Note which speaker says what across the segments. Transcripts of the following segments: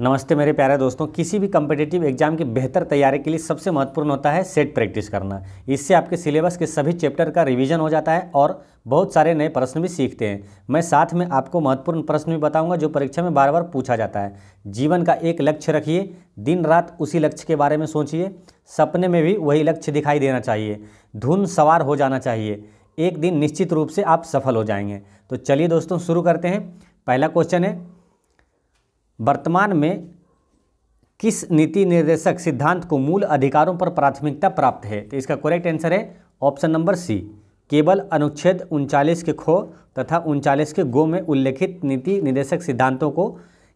Speaker 1: नमस्ते मेरे प्यारे दोस्तों किसी भी कम्पिटेटिव एग्जाम की बेहतर तैयारी के लिए सबसे महत्वपूर्ण होता है सेट प्रैक्टिस करना इससे आपके सिलेबस के सभी चैप्टर का रिवीजन हो जाता है और बहुत सारे नए प्रश्न भी सीखते हैं मैं साथ में आपको महत्वपूर्ण प्रश्न भी बताऊंगा जो परीक्षा में बार बार पूछा जाता है जीवन का एक लक्ष्य रखिए दिन रात उसी लक्ष्य के बारे में सोचिए सपने में भी वही लक्ष्य दिखाई देना चाहिए धुन सवार हो जाना चाहिए एक दिन निश्चित रूप से आप सफल हो जाएंगे तो चलिए दोस्तों शुरू करते हैं पहला क्वेश्चन है वर्तमान में किस नीति निर्देशक सिद्धांत को मूल अधिकारों पर प्राथमिकता प्राप्त है तो इसका करेक्ट आंसर है ऑप्शन नंबर सी केवल अनुच्छेद उनचालीस के खो तथा उनचालीस के गो में उल्लेखित नीति निर्देशक सिद्धांतों को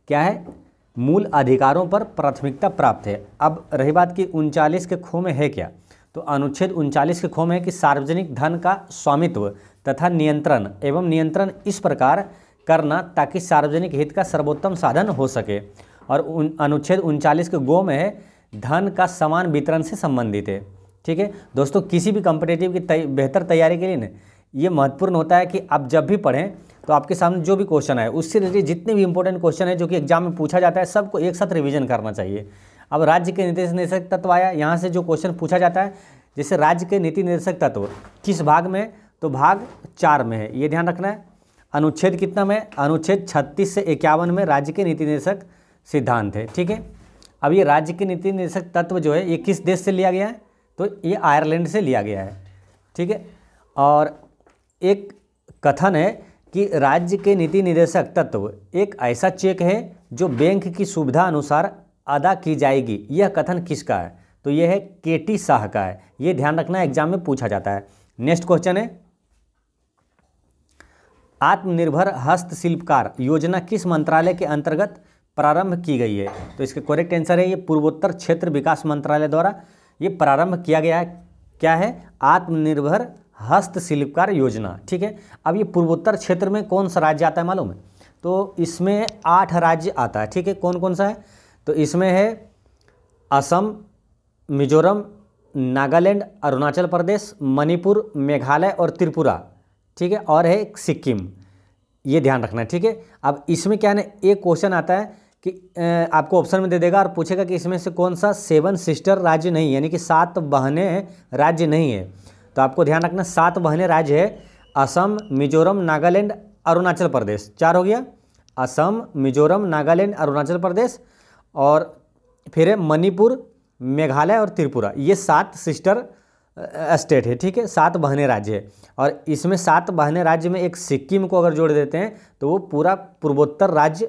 Speaker 1: क्या है मूल अधिकारों पर प्राथमिकता प्राप्त है अब रही बात की उनचालीस के खो में है क्या तो अनुच्छेद उनचालीस के खो में है कि सार्वजनिक धन का स्वामित्व तथा नियंत्रण एवं नियंत्रण इस प्रकार करना ताकि सार्वजनिक हित का सर्वोत्तम साधन हो सके और उन अनुच्छेद उनचालीस के गो में है धन का समान वितरण से संबंधित है ठीक है दोस्तों किसी भी कंपिटेटिव की तय, बेहतर तैयारी के लिए ना ये महत्वपूर्ण होता है कि आप जब भी पढ़ें तो आपके सामने जो भी क्वेश्चन है उससे रिलेटेड जितने भी इंपॉर्टेंट क्वेश्चन है जो कि एग्जाम में पूछा जाता है सबको एक साथ रिविजन करना चाहिए अब राज्य के नीति निर्देशक तत्व आया यहाँ से जो क्वेश्चन पूछा जाता है जैसे राज्य के नीति निर्देशक तत्व किस भाग में तो भाग चार में है ये ध्यान रखना है अनुच्छेद कितना में अनुच्छेद 36 से इक्यावन में राज्य के नीति निदेशक सिद्धांत है ठीक है अब ये राज्य के नीति निदेशक तत्व जो है ये किस देश से लिया गया है तो ये आयरलैंड से लिया गया है ठीक है और एक कथन है कि राज्य के नीति निर्देशक तत्व एक ऐसा चेक है जो बैंक की सुविधा अनुसार अदा की जाएगी यह कथन किसका है तो यह है के टी शाह का है ये ध्यान रखना एग्जाम में पूछा जाता है नेक्स्ट क्वेश्चन है आत्मनिर्भर हस्तशिल्पकार योजना किस मंत्रालय के अंतर्गत प्रारंभ की गई है तो इसके करेक्ट आंसर है ये पूर्वोत्तर क्षेत्र विकास मंत्रालय द्वारा ये प्रारंभ किया गया है क्या है आत्मनिर्भर हस्तशिल्पकार योजना ठीक है अब ये पूर्वोत्तर क्षेत्र में कौन सा राज्य आता है मालूम है तो इसमें आठ राज्य आता है ठीक है कौन कौन सा है तो इसमें है असम मिजोरम नागालैंड अरुणाचल प्रदेश मणिपुर मेघालय और त्रिपुरा ठीक है और है सिक्किम ये ध्यान रखना ठीक है अब इसमें क्या है एक क्वेश्चन आता है कि आपको ऑप्शन में दे देगा और पूछेगा कि इसमें से कौन सा सेवन सिस्टर राज्य नहीं यानी कि सात बहने राज्य नहीं है तो आपको ध्यान रखना सात बहने राज्य है असम मिजोरम नागालैंड अरुणाचल प्रदेश चार हो गया असम मिजोरम नागालैंड अरुणाचल प्रदेश और फिर है मणिपुर मेघालय और त्रिपुरा ये सात सिस्टर स्टेट है ठीक है सात बहने राज्य है और इसमें सात बहने राज्य में एक सिक्किम को अगर जोड़ देते हैं तो वो पूरा पूर्वोत्तर राज्य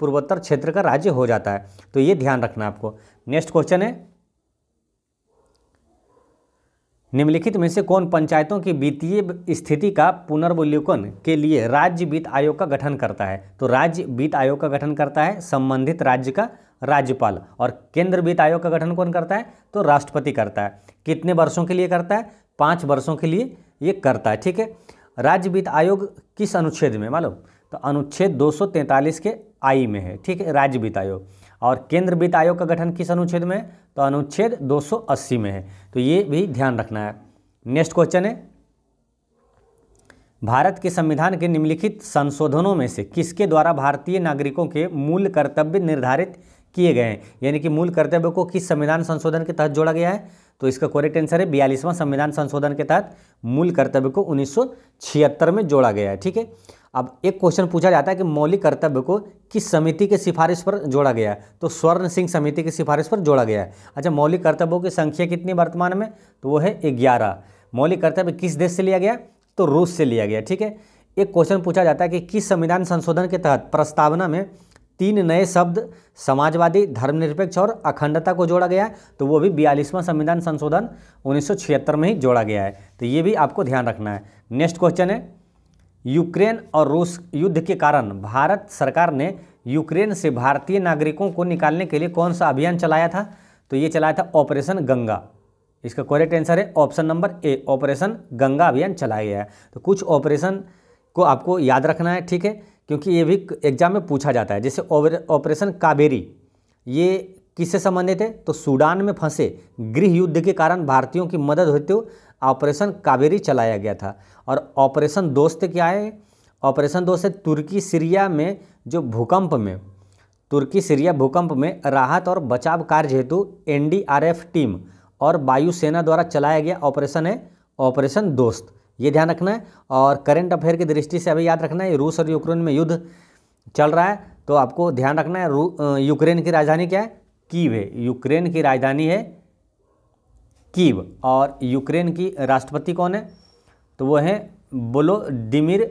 Speaker 1: पूर्वोत्तर क्षेत्र का राज्य हो जाता है तो ये ध्यान रखना आपको नेक्स्ट क्वेश्चन है निम्नलिखित में से कौन पंचायतों की वित्तीय स्थिति का पुनर्वल्यूकन के लिए राज्य वित्त आयोग का गठन करता है तो राज्य वित्त आयोग का गठन करता है संबंधित राज्य का राज्यपाल और केंद्र वित्त आयोग का गठन कौन करता है तो राष्ट्रपति करता है कितने वर्षों के लिए करता है पाँच वर्षों के लिए ये करता है ठीक है राज्य वित्त आयोग किस अनुच्छेद में मालूम तो अनुच्छेद 243 के आई में है ठीक है राज्य वित्त आयोग और केंद्र वित्त आयोग का गठन किस अनुच्छेद में है तो अनुच्छेद 280 में है तो ये भी ध्यान रखना है नेक्स्ट क्वेश्चन है भारत के संविधान के निम्नलिखित संशोधनों में से किसके द्वारा भारतीय नागरिकों के मूल कर्तव्य निर्धारित किए गए हैं यानी कि मूल कर्तव्य को किस संविधान संशोधन के तहत जोड़ा गया है तो इसका करेक्ट आंसर है बयालीसवां संविधान संशोधन के तहत मूल कर्तव्य को उन्नीस में जोड़ा गया है ठीक है अब एक क्वेश्चन पूछा जाता है कि मौलिक कर्तव्य को किस समिति के सिफारिश पर जोड़ा गया है तो स्वर्ण सिंह समिति की सिफारिश पर जोड़ा गया है अच्छा मौलिक कर्तव्यों की संख्या कितनी वर्तमान में तो वो है ग्यारह मौलिक कर्तव्य किस देश से लिया गया तो रूस से लिया गया ठीक है एक क्वेश्चन पूछा जाता है कि किस संविधान संशोधन के तहत प्रस्तावना में तीन नए शब्द समाजवादी धर्मनिरपेक्ष और अखंडता को जोड़ा गया है तो वो भी बयालीसवां संविधान संशोधन उन्नीस में ही जोड़ा गया है तो ये भी आपको ध्यान रखना है नेक्स्ट क्वेश्चन है यूक्रेन और रूस युद्ध के कारण भारत सरकार ने यूक्रेन से भारतीय नागरिकों को निकालने के लिए कौन सा अभियान चलाया था तो ये चलाया था ऑपरेशन गंगा इसका करेक्ट आंसर है option number A operation Ganga अभियान चलाया गया है तो कुछ ऑपरेशन को आपको याद रखना है ठीक है क्योंकि ये भी एग्जाम में पूछा जाता है जैसे ऑपरेशन काबेरी ये किससे संबंधित है तो सूडान में फंसे गृह युद्ध के कारण भारतीयों की मदद होते हुए ऑपरेशन काबेरी चलाया गया था और ऑपरेशन दोस्त क्या है ऑपरेशन दोस्त है तुर्की सीरिया में जो भूकंप में तुर्की सीरिया भूकंप में राहत और बचाव कार्य हेतु एनडीआरएफ टीम और वायुसेना द्वारा चलाया गया ऑपरेशन है ऑपरेशन दोस्त ये ध्यान रखना है और करंट अफेयर की दृष्टि से अभी याद रखना है रूस और यूक्रेन में युद्ध चल रहा है तो आपको ध्यान रखना है यूक्रेन की राजधानी क्या है कीव है यूक्रेन की राजधानी है कीव और यूक्रेन की राष्ट्रपति कौन है तो वो है बोलो डिमिर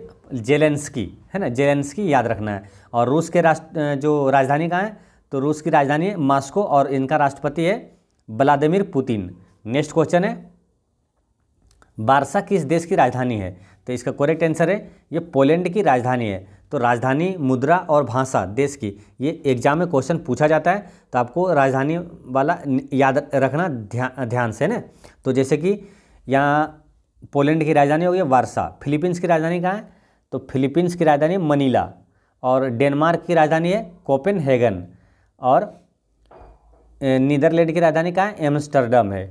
Speaker 1: जेलेंस्की है ना जेलेंस्की याद रखना है और रूस के राष्ट्र जो राजधानी कहाँ है तो रूस की राजधानी है मॉस्को और इनका राष्ट्रपति है व्लादिमिर पुतिन नेक्स्ट क्वेश्चन है वार्सा किस देश की राजधानी है तो इसका करेक्ट आंसर है ये पोलैंड की राजधानी है तो राजधानी मुद्रा और भाषा देश की ये एग्जाम में क्वेश्चन पूछा जाता है तो आपको राजधानी वाला याद रखना ध्या, ध्यान से ना तो जैसे कि यहाँ पोलैंड की राजधानी हो गई वार्सा फिलीपींस की राजधानी कहाँ है तो फिलीपींस की राजधानी मनीला और डेनमार्क की राजधानी है कोपेनहेगन और नीदरलैंड की राजधानी कहाँ है एम्स्टर्डम है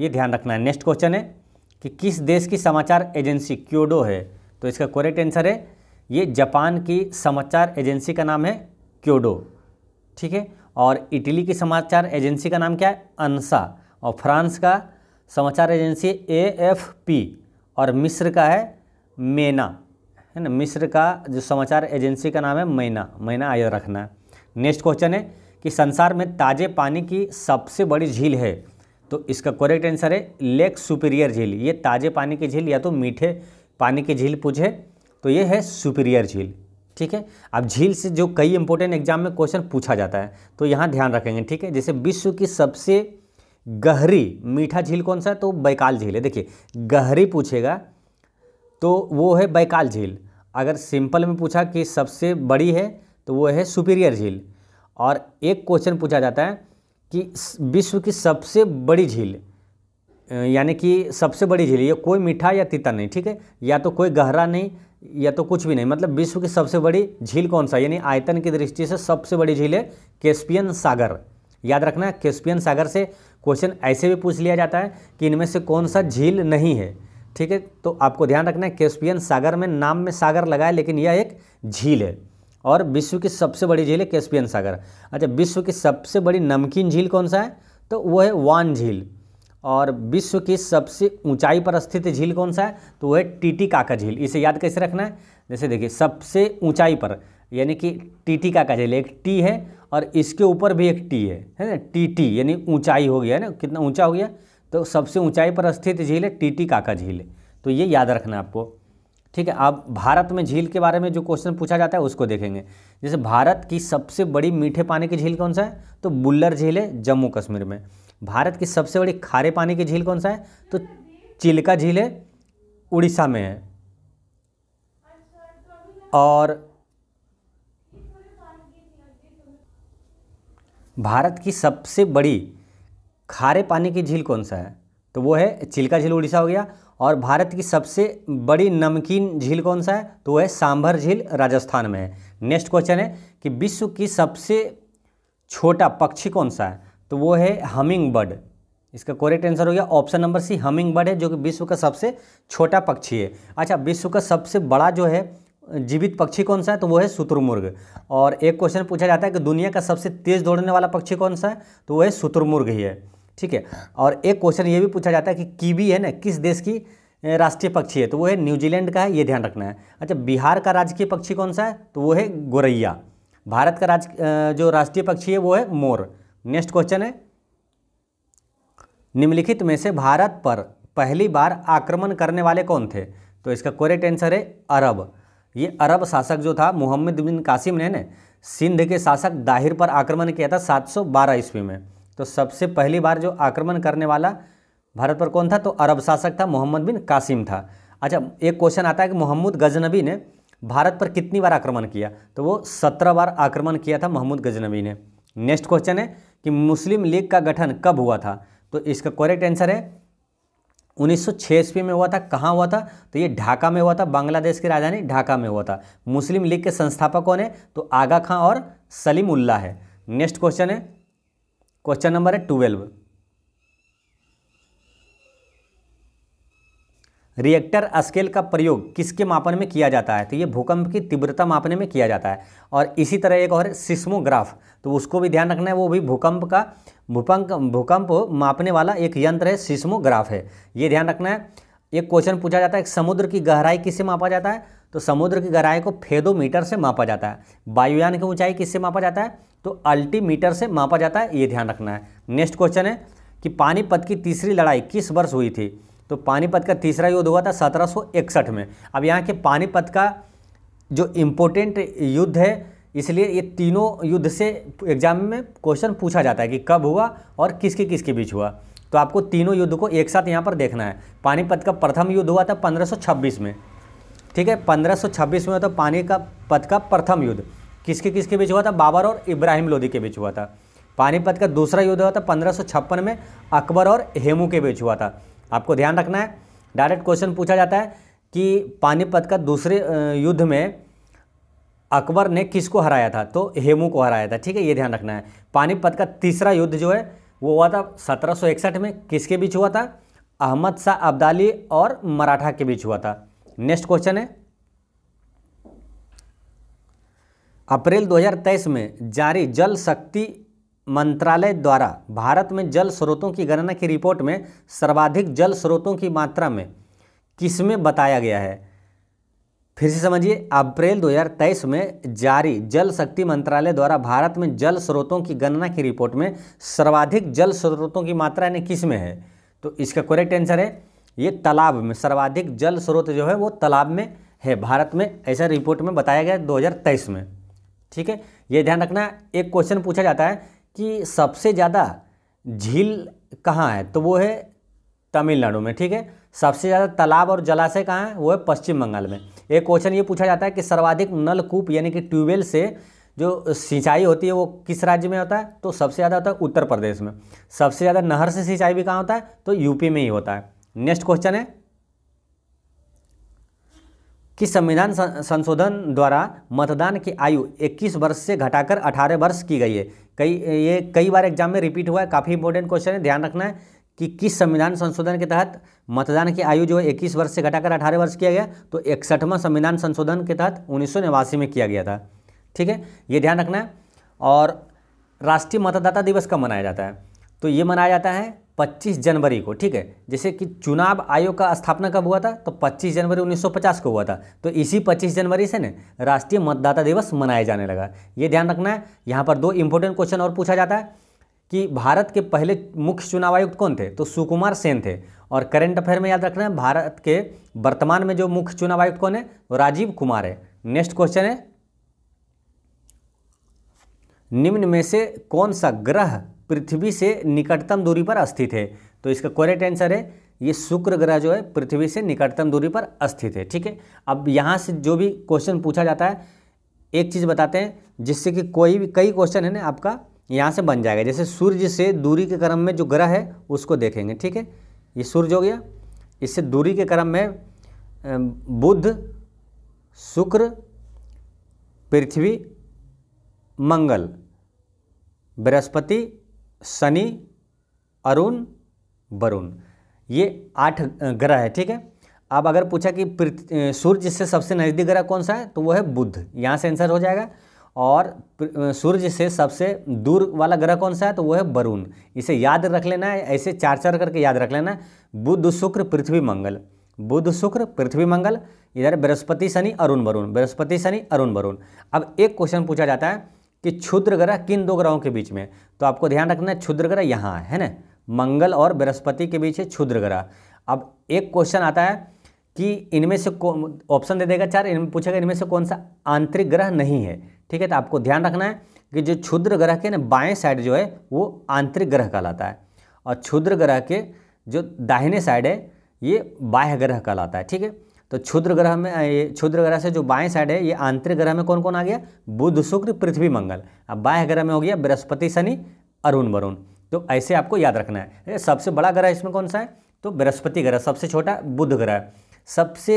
Speaker 1: ये ध्यान रखना है नेक्स्ट क्वेश्चन है कि किस देश की समाचार एजेंसी क्योडो है तो इसका करेक्ट आंसर है ये जापान की समाचार एजेंसी का नाम है क्योडो ठीक है और इटली की समाचार एजेंसी का नाम क्या है अनसा और फ्रांस का समाचार एजेंसी ए एफ पी और मिस्र का है मेना है ना मिस्र का जो समाचार एजेंसी का नाम है मैना मैना आयोजन रखना है नेक्स्ट क्वेश्चन है कि संसार में ताजे पानी की सबसे बड़ी झील है तो इसका करेक्ट आंसर है लेक सुपीरियर झील ये ताज़े पानी की झील या तो मीठे पानी की झील पूछे तो ये है सुपीरियर झील ठीक है अब झील से जो कई इंपॉर्टेंट एग्जाम में क्वेश्चन पूछा जाता है तो यहाँ ध्यान रखेंगे ठीक है जैसे विश्व की सबसे गहरी मीठा झील कौन सा है तो बैकाल झील है देखिए गहरी पूछेगा तो वो है बैकाल झील अगर सिंपल में पूछा कि सबसे बड़ी है तो वो है सुपीरियर झील और एक क्वेश्चन पूछा जाता है कि विश्व की सबसे बड़ी झील यानी कि सबसे बड़ी झील ये कोई मीठा या तीता नहीं ठीक है या तो कोई गहरा नहीं या तो कुछ भी नहीं मतलब विश्व की सबसे बड़ी झील कौन सा यानी आयतन की दृष्टि से सबसे बड़ी झील है केस्पियन सागर याद रखना केस्पियन सागर से क्वेश्चन ऐसे भी पूछ लिया जाता है कि इनमें से कौन सा झील नहीं है ठीक है तो आपको ध्यान रखना है केस्पियन सागर में नाम में सागर लगा है लेकिन यह एक झील है और विश्व की सबसे बड़ी झील है कैस्पियन सागर अच्छा विश्व की सबसे बड़ी नमकीन झील कौन सा है तो वो है वान झील और विश्व की सबसे ऊंचाई पर स्थित झील कौन सा है तो वो है टीटी काका झील इसे याद कैसे रखना है जैसे देखिए सबसे ऊंचाई पर यानी कि टीटी काका झील एक टी है और इसके ऊपर भी एक टी है है ना टीटी यानी ऊंचाई हो गया है ना कितना ऊंचा हो गया तो सबसे ऊंचाई पर स्थित झील है टीटी काका झील तो ये याद रखना आपको ठीक है आप भारत में झील के बारे में जो क्वेश्चन पूछा जाता है उसको देखेंगे जैसे भारत की सबसे बड़ी मीठे पानी की झील कौन सा है तो बुल्लर झील है जम्मू कश्मीर में भारत की सबसे बड़ी खारे पानी की झील कौन सा है तो चिल्का झील है उड़ीसा में है और भारत की सबसे बड़ी खारे पानी की झील कौन सा है तो वो है चिल्का झील उड़ीसा हो गया और भारत की सबसे बड़ी नमकीन झील कौन सा है तो वह सांभर झील राजस्थान में है नेक्स्ट क्वेश्चन है कि विश्व की सबसे छोटा पक्षी कौन सा है तो वो है हमिंग बर्ड इसका करेक्ट आंसर हो गया option number C hummingbird है जो कि विश्व का सबसे छोटा पक्षी है अच्छा विश्व का सबसे बड़ा जो है जीवित पक्षी कौन सा है तो वो है शुतुरमुर्ग और एक क्वेश्चन पूछा जाता है कि दुनिया का सबसे तेज़ दौड़ने वाला पक्षी कौन सा है तो वो है शुतुरमुर्ग ही है ठीक है और एक क्वेश्चन ये भी पूछा जाता है कि कीवी है ना किस देश की राष्ट्रीय पक्षी है तो वो है न्यूजीलैंड का है ये ध्यान रखना है अच्छा बिहार का राजकीय पक्षी कौन सा है तो वो है गोरैया भारत का राज जो राष्ट्रीय पक्षी है वो है मोर नेक्स्ट क्वेश्चन है निम्नलिखित में से भारत पर पहली बार आक्रमण करने वाले कौन थे तो इसका कोरेक्ट आंसर है अरब ये अरब शासक जो था मोहम्मद बिन कासिम ने सिंध के शासक दाहिर पर आक्रमण किया था सात सौ ईस्वी में तो सबसे पहली बार जो आक्रमण करने वाला भारत पर कौन था तो अरब शासक था मोहम्मद बिन कासिम था अच्छा एक क्वेश्चन आता है कि मोहम्मद गजनबी ने भारत पर कितनी बार आक्रमण किया तो वो सत्रह बार आक्रमण किया था मोहम्मद गजनबी ने नेक्स्ट क्वेश्चन है कि मुस्लिम लीग का गठन कब हुआ था तो इसका करेक्ट आंसर है 1906 सौ में हुआ था कहाँ हुआ था तो ये ढाका में हुआ था बांग्लादेश की राजधानी ढाका में हुआ था मुस्लिम लीग के संस्थापक कौन है तो आगा खां और सलीम उल्ला है नेक्स्ट क्वेश्चन है क्वेश्चन नंबर है ट्वेल्व रिएक्टर स्केल का प्रयोग किसके मापन में किया जाता है तो ये भूकंप की तीव्रता मापने में किया जाता है और इसी तरह एक और सिस्मोग्राफ तो उसको भी ध्यान रखना है वो भी भूकंप का भूकंप भूकंप मापने वाला एक यंत्र है सिस्मोग्राफ है ये ध्यान रखना है एक क्वेश्चन पूछा जाता है समुद्र की गहराई किससे मापा जाता है तो समुद्र की गहराई को फेदोमीटर से मापा जाता है वायुयान की ऊंचाई किससे मापा जाता है तो अल्टीमीटर से मापा जाता है ये ध्यान रखना है नेक्स्ट क्वेश्चन है कि पानीपत की तीसरी लड़ाई किस वर्ष हुई थी तो पानीपत का तीसरा युद्ध हुआ था सत्रह में अब यहाँ के पानीपत का जो इम्पोर्टेंट युद्ध है इसलिए ये तीनों युद्ध से एग्जाम में क्वेश्चन पूछा जाता है कि कब हुआ और किसके किसके बीच हुआ तो आपको तीनों युद्ध को एक साथ यहाँ पर देखना है पानीपत का प्रथम युद्ध हुआ था 1526 में ठीक है 1526 में हुआ था पानी का पथ का प्रथम युद्ध किसके किसके बीच हुआ था बाबर और इब्राहिम लोदी के बीच हुआ था पानीपत का दूसरा युद्ध हुआ था पंद्रह में अकबर और हेमू के बीच हुआ था आपको ध्यान रखना है डायरेक्ट क्वेश्चन पूछा जाता है कि पानीपत का दूसरे युद्ध में अकबर ने किसको हराया था तो हेमू को हराया था ठीक है ये ध्यान रखना है पानीपत का तीसरा युद्ध जो है वो हुआ था 1761 में किसके बीच हुआ था अहमद शाह अब्दाली और मराठा के बीच हुआ था नेक्स्ट क्वेश्चन है अप्रैल 2023 में जारी जल शक्ति मंत्रालय द्वारा भारत में जल स्रोतों की गणना की रिपोर्ट में सर्वाधिक जल स्रोतों की मात्रा में किसमें बताया गया है फिर से समझिए अप्रैल 2023 में जारी जल शक्ति मंत्रालय द्वारा भारत में जल स्रोतों की गणना की रिपोर्ट में सर्वाधिक जल स्रोतों की मात्रा यानी किसमें है तो इसका करेक्ट आंसर है ये तालाब में सर्वाधिक जल स्रोत जो है वो तालाब में है भारत में ऐसा रिपोर्ट में बताया गया तेईस में ठीक है ये ध्यान रखना एक क्वेश्चन पूछा जाता है कि सबसे ज़्यादा झील कहाँ है तो वो है तमिलनाडु में ठीक है सबसे ज़्यादा तालाब और जलाशय कहाँ है वो है पश्चिम बंगाल में एक क्वेश्चन ये पूछा जाता है कि सर्वाधिक नलकूप यानी कि ट्यूबवेल से जो सिंचाई होती है वो किस राज्य में होता है तो सबसे ज़्यादा होता है उत्तर प्रदेश में सबसे ज़्यादा नहर से सिंचाई भी कहाँ होता है तो यूपी में ही होता है नेक्स्ट क्वेश्चन है कि संविधान संशोधन द्वारा मतदान की आयु 21 वर्ष से घटाकर 18 वर्ष की गई है कई ये कई बार एग्जाम में रिपीट हुआ है काफ़ी इंपॉर्टेंट क्वेश्चन है ध्यान रखना है कि किस संविधान संशोधन के तहत मतदान की आयु जो है इक्कीस वर्ष से घटाकर अठारह वर्ष किया गया तो इकसठवां संविधान संशोधन के तहत उन्नीस में किया गया था ठीक है ये ध्यान रखना है और राष्ट्रीय मतदाता दिवस कब मनाया जाता है तो ये मनाया जाता है 25 जनवरी को ठीक है जैसे कि चुनाव आयोग का स्थापना कब हुआ था तो 25 जनवरी 1950 को हुआ था तो इसी 25 जनवरी से ना राष्ट्रीय मतदाता दिवस मनाया जाने लगा ये ध्यान रखना है यहाँ पर दो इंपॉर्टेंट क्वेश्चन और पूछा जाता है कि भारत के पहले मुख्य चुनाव आयुक्त कौन थे तो सुकुमार सेन थे और करंट अफेयर में याद रखना है भारत के वर्तमान में जो मुख्य चुनाव आयुक्त कौन है वो राजीव कुमार है नेक्स्ट क्वेश्चन है निम्न में से कौन सा ग्रह पृथ्वी से निकटतम दूरी पर स्थित है तो इसका करेक्ट आंसर है ये शुक्र ग्रह जो है पृथ्वी से निकटतम दूरी पर स्थित है ठीक है अब यहाँ से जो भी क्वेश्चन पूछा जाता है एक चीज़ बताते हैं जिससे कि कोई भी कई क्वेश्चन है ना आपका यहाँ से बन जाएगा जैसे सूर्य से दूरी के क्रम में जो ग्रह है उसको देखेंगे ठीक है ये सूर्य हो गया इससे दूरी के क्रम में बुध शुक्र पृथ्वी मंगल बृहस्पति शनि अरुण वरुण ये आठ ग्रह है ठीक है अब अगर पूछा कि सूर्य से सबसे नज़दीक ग्रह कौन सा है तो वो है बुध यहाँ से आंसर हो जाएगा और सूर्य से सबसे दूर वाला ग्रह कौन सा है तो वो है वरुण इसे याद रख लेना है ऐसे चार चार करके याद रख लेना बुध शुक्र पृथ्वी मंगल बुध शुक्र पृथ्वी मंगल इधर बृहस्पति शनि अरुण वरुण बृहस्पति शनि अरुण वरुण अब एक क्वेश्चन पूछा जाता है कि क्षुद्र ग्रह किन दो ग्रहों के बीच में तो आपको ध्यान रखना है क्षुद्र ग्रह यहाँ है ना मंगल और बृहस्पति के बीच है क्षुद्र ग्रह अब एक क्वेश्चन आता है कि इनमें से ऑप्शन दे देगा चार इनमें पूछेगा इनमें से कौन सा आंतरिक ग्रह नहीं है ठीक है तो आपको ध्यान रखना है कि जो क्षुद्र ग्रह के ना बाएँ साइड जो है वो आंतरिक ग्रह कहलाता है और क्षुद्र ग्रह के जो दाहिने साइड है ये बाह्य ग्रह कहलाता है ठीक है तो क्षुद्र ग्रह में ये क्षुद्र ग्रह से जो बाएं साइड है ये आंतरिक ग्रह में कौन कौन आ गया बुध शुक्र पृथ्वी मंगल अब बाह्य ग्रह में हो गया बृहस्पति शनि अरुण वरुण तो ऐसे आपको याद रखना है सबसे बड़ा ग्रह इसमें कौन सा है तो बृहस्पति ग्रह सबसे छोटा बुध ग्रह सबसे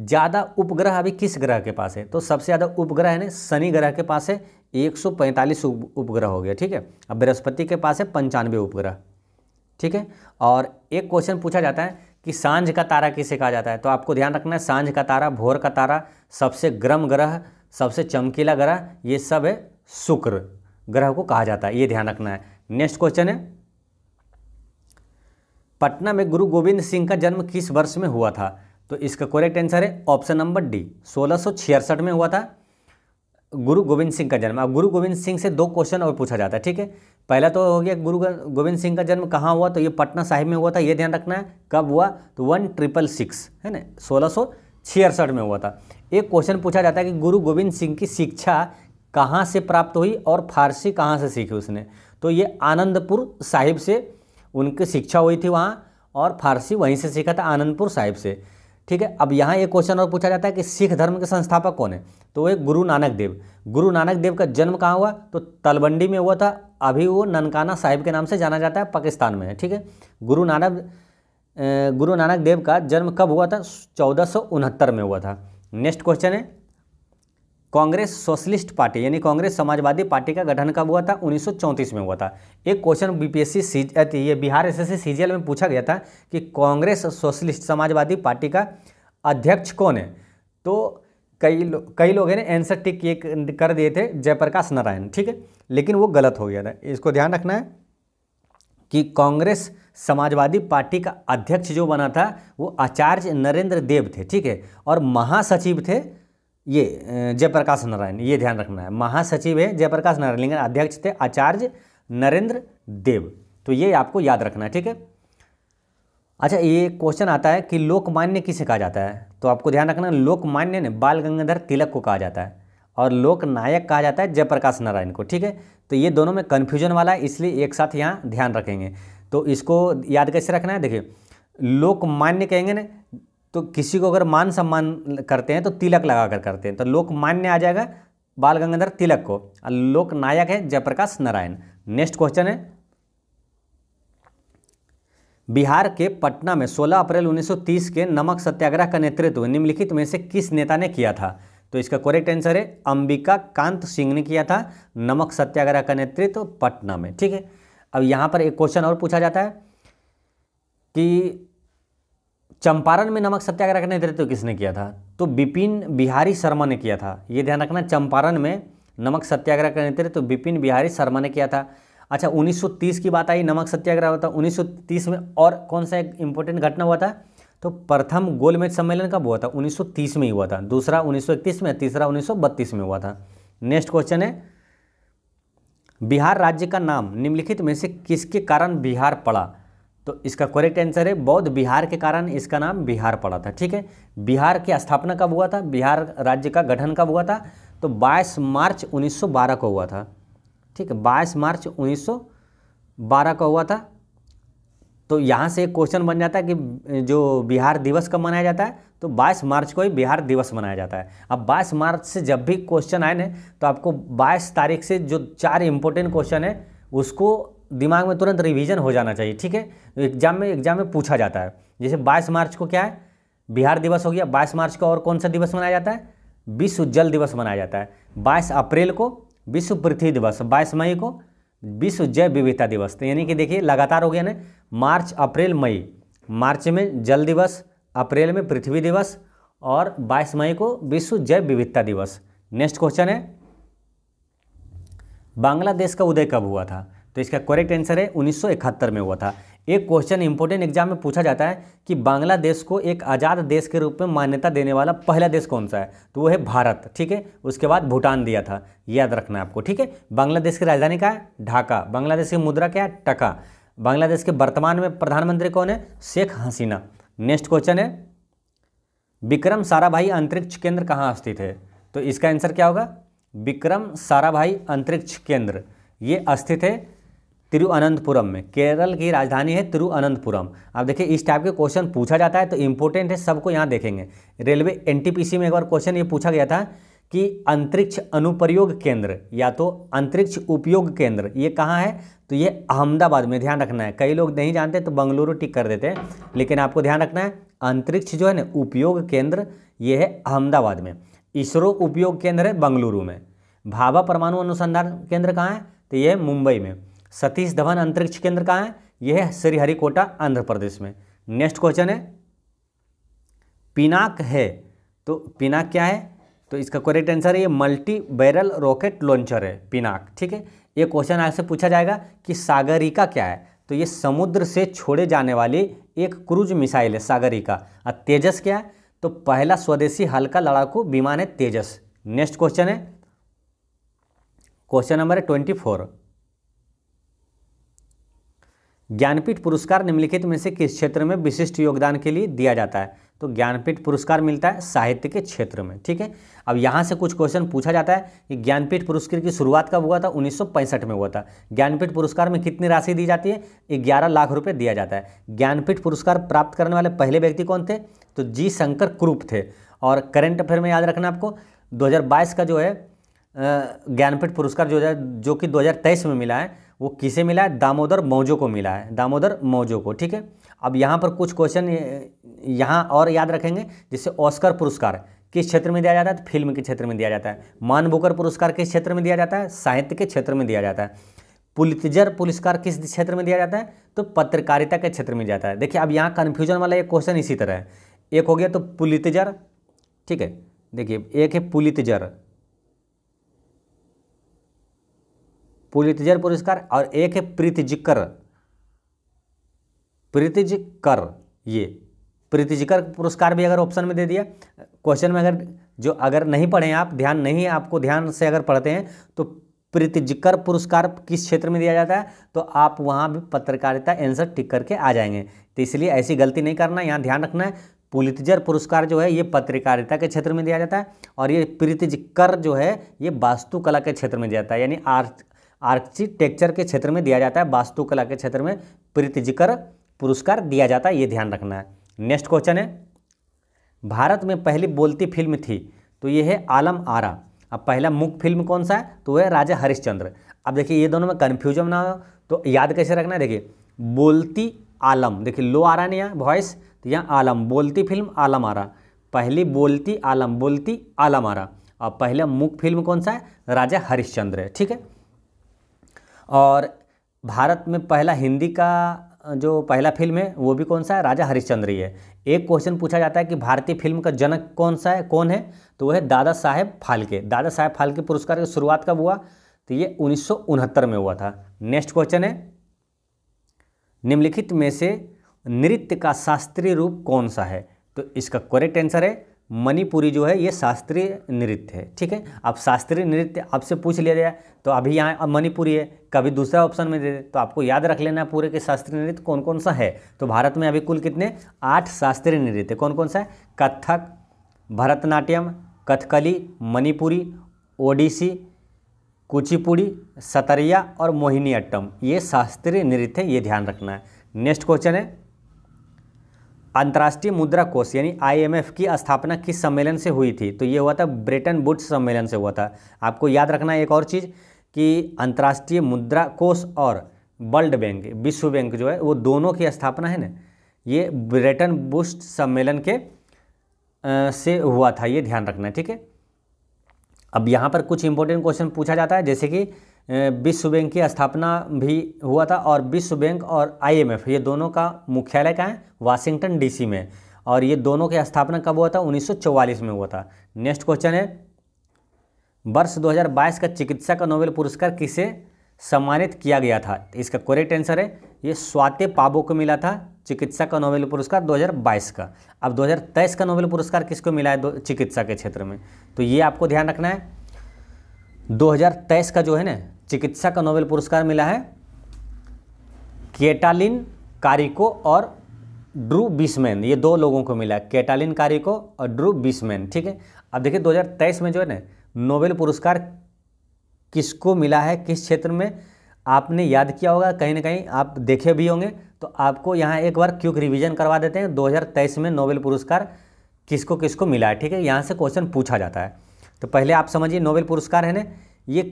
Speaker 1: ज़्यादा उपग्रह अभी किस ग्रह के पास है तो सबसे ज़्यादा उपग्रह है शनि ग्रह के पास है एक उपग्रह हो गया ठीक है अब बृहस्पति के पास है पंचानवे उपग्रह ठीक है और एक क्वेश्चन पूछा जाता है कि सांझ का तारा किसे कहा जाता है तो आपको ध्यान रखना है सांझ का तारा भोर का तारा सबसे गर्म ग्रह सबसे चमकीला ग्रह ये सब है शुक्र ग्रह को कहा जाता है ये ध्यान रखना है नेक्स्ट क्वेश्चन है पटना में गुरु गोविंद सिंह का जन्म किस वर्ष में हुआ था तो इसका करेक्ट आंसर है ऑप्शन नंबर डी सोलह में हुआ था गुरु गोविंद सिंह का जन्म अब गुरु गोविंद सिंह से दो क्वेश्चन और पूछा जाता है ठीक है पहला तो हो गया गुरु गोविंद सिंह का जन्म कहाँ हुआ तो ये पटना साहिब में हुआ था ये ध्यान रखना है कब हुआ तो वन ट्रिपल सिक्स है ना सोलह सौ छियासठ में हुआ था एक क्वेश्चन पूछा जाता है कि गुरु गोविंद सिंह की शिक्षा कहाँ से प्राप्त हुई और फारसी कहाँ से सीखी उसने तो ये आनंदपुर साहिब से उनकी शिक्षा हुई थी वहाँ और फारसी वहीं से सीखा था आनंदपुर साहिब से ठीक है अब यहाँ ये क्वेश्चन और पूछा जाता है कि सिख धर्म के संस्थापक कौन है तो वो गुरु नानक देव गुरु नानक देव का जन्म कहाँ हुआ तो तलबंडी में हुआ था अभी वो ननकाना साहिब के नाम से जाना जाता है पाकिस्तान में है ठीक है गुरु नानक गुरु नानक देव का जन्म कब हुआ था चौदह में हुआ था नेक्स्ट क्वेश्चन है कांग्रेस सोशलिस्ट पार्टी यानी कांग्रेस समाजवादी पार्टी का गठन कब हुआ था 1934 में हुआ था एक क्वेश्चन बीपीएससी सी ये बिहार एसएससी सीजीएल में पूछा गया था कि कांग्रेस सोशलिस्ट समाजवादी पार्टी का अध्यक्ष कौन है तो कई लो, कई लोग ने आंसर टिक ये कर दिए थे जयप्रकाश नारायण ठीक है लेकिन वो गलत हो गया था इसको ध्यान रखना है कि कांग्रेस समाजवादी पार्टी का अध्यक्ष जो बना था वो आचार्य नरेंद्र देव थे ठीक है और महासचिव थे ये जयप्रकाश नारायण ये ध्यान रखना है महासचिव है जयप्रकाश नारायण लेकिन अध्यक्ष थे आचार्य नरेंद्र देव तो ये आपको याद रखना है ठीक है अच्छा ये क्वेश्चन आता है कि लोकमान्य किसे कहा जाता है तो आपको ध्यान रखना लोकमान्य ने बाल गंगाधर तिलक को कहा जाता है और लोकनायक कहा जाता है जयप्रकाश नारायण को ठीक है तो ये दोनों में कन्फ्यूजन वाला है इसलिए एक साथ यहाँ ध्यान रखेंगे तो इसको याद कैसे रखना है देखिए लोकमान्य कहेंगे ना तो किसी को अगर मान सम्मान करते हैं तो तिलक लगा कर करते हैं तो लोक मान्य आ जाएगा बाल गंगाधर तिलक को और लोक नायक है जयप्रकाश नारायण नेक्स्ट क्वेश्चन है बिहार के पटना में 16 अप्रैल 1930 के नमक सत्याग्रह का नेतृत्व निम्नलिखित में से किस नेता ने किया था तो इसका करेक्ट आंसर है अंबिका कांत सिंह ने किया था नमक सत्याग्रह का नेतृत्व पटना में ठीक है अब यहाँ पर एक क्वेश्चन और पूछा जाता है कि चंपारण में नमक सत्याग्रह का नेतृत्व तो किसने किया था तो बिपिन बिहारी शर्मा ने किया था ये ध्यान रखना चंपारण में नमक सत्याग्रह का नेतृत्व तो बिपिन बिहारी शर्मा ने किया था अच्छा 1930 की बात आई नमक सत्याग्रह हुआ था 1930 में और कौन सा एक इम्पोर्टेंट घटना हुआ था तो प्रथम गोलमेज सम्मेलन कब हुआ था 1930 में ही हुआ था दूसरा 1931 में तीसरा 1932 में हुआ था नेक्स्ट क्वेश्चन है बिहार राज्य का नाम निम्नलिखित में से किसके कारण बिहार पड़ा तो इसका करेक्ट आंसर है बौद्ध बिहार के कारण इसका नाम बिहार पड़ा था ठीक है बिहार की स्थापना कब हुआ था बिहार राज्य का गठन कब हुआ था तो 22 मार्च 1912 को हुआ था ठीक है 22 मार्च 1912 को हुआ था तो यहाँ से एक क्वेश्चन बन जाता है कि जो बिहार दिवस कब मनाया जाता है तो 22 मार्च को ही बिहार दिवस मनाया जाता है अब 22 मार्च से जब भी क्वेश्चन आए ना तो आपको 22 तारीख से जो चार इम्पोर्टेंट क्वेश्चन है उसको दिमाग में तुरंत रिवीजन हो जाना चाहिए ठीक है एग्जाम तो में एग्जाम में पूछा जाता है जैसे बाईस मार्च को क्या है बिहार दिवस हो गया बाईस मार्च को और कौन सा दिवस मनाया जाता है विश्व जल दिवस मनाया जाता है बाईस अप्रैल को विश्व पृथ्वी दिवस बाईस मई को विश्व जैव विविधता दिवस तो यानी कि देखिए लगातार हो गया ना मार्च अप्रैल मई मार्च में जल दिवस अप्रैल में पृथ्वी दिवस और बाईस मई को विश्व जैव विविधता दिवस नेक्स्ट क्वेश्चन है बांग्लादेश का उदय कब हुआ था तो इसका करेक्ट आंसर है उन्नीस में हुआ था एक क्वेश्चन इंपोर्टेंट एग्जाम में पूछा जाता है कि बांग्लादेश को एक आज़ाद देश के रूप में मान्यता देने वाला पहला देश कौन सा है तो वो है भारत ठीक है उसके बाद भूटान दिया था याद रखना आपको ठीक है बांग्लादेश की राजधानी क्या है ढाका बांग्लादेश की मुद्रा क्या है टका बांग्लादेश के वर्तमान में प्रधानमंत्री कौन है शेख हसीना नेक्स्ट क्वेश्चन है विक्रम साराभाई अंतरिक्ष केंद्र कहाँ स्थित है तो इसका आंसर क्या होगा विक्रम साराभाई अंतरिक्ष केंद्र ये स्थित है तिरुअनंतपुरम में केरल की राजधानी है तिरुअनंतपुरम आप देखिए इस टाइप के क्वेश्चन पूछा जाता है तो इंपॉर्टेंट है सबको यहाँ देखेंगे रेलवे एनटीपीसी में एक बार क्वेश्चन ये पूछा गया था कि अंतरिक्ष अनुप्रयोग केंद्र या तो अंतरिक्ष उपयोग केंद्र ये कहाँ है तो ये अहमदाबाद में ध्यान रखना है कई लोग नहीं जानते तो बंगलुरु टिक कर देते हैं लेकिन आपको ध्यान रखना है अंतरिक्ष जो है ना उपयोग केंद्र ये है अहमदाबाद में इसरो उपयोग केंद्र है बंगलुरु में भाभा परमाणु अनुसंधान केंद्र कहाँ है तो ये मुंबई में सतीश धवन अंतरिक्ष केंद्र कहाँ है यह है श्रीहरिकोटा आंध्र प्रदेश में नेक्स्ट क्वेश्चन है पिनाक है तो पिनाक क्या है तो इसका करेक्ट आंसर है ये मल्टी बैरल रॉकेट लॉन्चर है पिनाक ठीक है ये क्वेश्चन आपसे पूछा जाएगा कि सागरिका क्या है तो ये समुद्र से छोड़े जाने वाली एक क्रूज मिसाइल है सागरिका और तेजस क्या है तो पहला स्वदेशी हल्का लड़ाकू विमान है तेजस नेक्स्ट क्वेश्चन है क्वेश्चन नंबर है ट्वेंटी फोर ज्ञानपीठ पुरस्कार निम्नलिखित में से किस क्षेत्र में विशिष्ट योगदान के लिए दिया जाता है तो ज्ञानपीठ पुरस्कार मिलता है साहित्य के क्षेत्र में ठीक है अब यहाँ से कुछ क्वेश्चन पूछा जाता है कि ज्ञानपीठ पुरस्कार की शुरुआत कब हुआ था 1965 में हुआ था ज्ञानपीठ पुरस्कार में कितनी राशि दी जाती है ग्यारह लाख रुपये दिया जाता है ज्ञानपीठ पुरस्कार प्राप्त करने वाले पहले व्यक्ति कौन थे तो जी शंकर क्रूप थे और करेंट अफेयर में याद रखना आपको दो का जो है ज्ञानपीठ पुरस्कार जो है जो कि दो में मिला है वो किसे मिला है दामोदर मौजो को मिला है दामोदर मौजो को ठीक है अब यहाँ पर कुछ क्वेश्चन यहाँ और याद रखेंगे जिससे ऑस्कर पुरस्कार किस क्षेत्र में दिया जाता है तो फिल्म के क्षेत्र में दिया जाता है मान बुकर पुरस्कार किस क्षेत्र में दिया जाता है साहित्य के क्षेत्र में दिया जाता है पुलितजर पुरस्कार किस क्षेत्र में दिया जाता है तो पत्रकारिता के क्षेत्र में जाता है देखिए अब यहाँ कन्फ्यूजन वाला एक क्वेश्चन इसी तरह है एक हो गया तो पुलितजर ठीक है देखिए एक है पुलितजर पुलितजर पुरस्कार और एक है प्रीतिजिकर प्रीतिजिकर ये प्रीतिजिकर पुरस्कार भी अगर ऑप्शन में दे दिया क्वेश्चन में अगर जो अगर नहीं पढ़े आप ध्यान नहीं आपको ध्यान से अगर पढ़ते हैं तो प्रीतिजिकर पुरस्कार किस क्षेत्र में दिया जाता है तो आप वहाँ भी पत्रकारिता एंसर टिक करके आ जाएंगे तो इसलिए ऐसी गलती नहीं करना यहाँ ध्यान रखना है पुलितजर पुरस्कार जो है ये पत्रकारिता के क्षेत्र में दिया जाता है और ये प्रीतिजिकर जो है ये वास्तुकला के क्षेत्र में दिया जाता है यानी आर्ट आर्किटेक्चर के क्षेत्र में दिया जाता है वास्तुकला के क्षेत्र में प्रीतिजिकर पुरस्कार दिया जाता है ये ध्यान रखना है नेक्स्ट क्वेश्चन है भारत में पहली बोलती फिल्म थी तो ये है आलम आरा अब पहला मुख्य फिल्म कौन सा है तो वह राजा हरिश्चंद्र अब देखिए ये दोनों में कन्फ्यूजन ना हो तो याद कैसे रखना है देखिए बोलती आलम देखिए लो आ रहा यहाँ वॉइस तो यहाँ आलम बोलती फिल्म आलम आ रहा पहली बोलती आलम बोलती आलम आ रहा और पहला मुख्य फिल्म कौन सा है राजा हरिश्चंद्र है ठीक है और भारत में पहला हिंदी का जो पहला फिल्म है वो भी कौन सा है राजा हरिश्चंद्र ही है एक क्वेश्चन पूछा जाता है कि भारतीय फिल्म का जनक कौन सा है कौन है तो वह है दादा साहेब फाल्के दादा साहेब फाल्के पुरस्कार की शुरुआत कब हुआ तो ये उन्नीस में हुआ था नेक्स्ट क्वेश्चन है निम्नलिखित में से नृत्य का शास्त्रीय रूप कौन सा है तो इसका करेक्ट आंसर है मणिपुरी जो है ये शास्त्रीय नृत्य है ठीक है अब शास्त्रीय नृत्य आपसे पूछ लिया जाए तो अभी यहाँ अब मणिपुरी है कभी दूसरा ऑप्शन में दे दे तो आपको याद रख लेना है पूरे के शास्त्रीय नृत्य कौन कौन सा है तो भारत में अभी कुल कितने आठ शास्त्रीय नृत्य कौन कौन सा है कथक भरतनाट्यम कथकली मणिपुरी ओडिसी कुचिपुड़ी सतरिया और मोहिनीअट्टम ये शास्त्रीय नृत्य है ये ध्यान रखना है नेक्स्ट क्वेश्चन है अंतर्राष्ट्रीय मुद्रा कोष यानी आईएमएफ की स्थापना किस सम्मेलन से हुई थी तो ये हुआ था ब्रिटेन बुड्स सम्मेलन से हुआ था आपको याद रखना एक और चीज़ कि अंतर्राष्ट्रीय मुद्रा कोष और वर्ल्ड बैंक विश्व बैंक जो है वो दोनों की स्थापना है ना ये ब्रिटेन बुस्ट सम्मेलन के आ, से हुआ था ये ध्यान रखना ठीक है अब यहाँ पर कुछ इंपॉर्टेंट क्वेश्चन पूछा जाता है जैसे कि विश्व बैंक की स्थापना भी हुआ था और विश्व बैंक और आईएमएफ ये दोनों का मुख्यालय कहाँ है वाशिंगटन डीसी में और ये दोनों की स्थापना कब हुआ था 1944 में हुआ था नेक्स्ट क्वेश्चन है वर्ष 2022 का चिकित्सा का नोबेल पुरस्कार किसे सम्मानित किया गया था इसका करेक्ट आंसर है ये स्वाते पाबो को मिला था चिकित्सा का नोबेल पुरस्कार 2022 का अब 2023 का नोबेल पुरस्कार किसको मिला है चिकित्सा के क्षेत्र में तो ये आपको ध्यान रखना है 2023 का जो है ना चिकित्सा का नोबेल पुरस्कार मिला है केटालिन कारिको और ड्रू बिस्मैन ये दो लोगों को मिला है केटालिन कारिको और ड्रू बिस्मैन ठीक है अब देखिए 2023 में जो है ना नोबेल पुरस्कार किसको मिला है किस क्षेत्र में आपने याद किया होगा कहीं ना कहीं आप देखे भी होंगे तो आपको यहाँ एक बार क्यूक रिविजन करवा देते हैं दो में नोबेल पुरस्कार किसको किसको मिला है ठीक है यहाँ से क्वेश्चन पूछा जाता है तो पहले आप समझिए नोबेल पुरस्कार है ना ये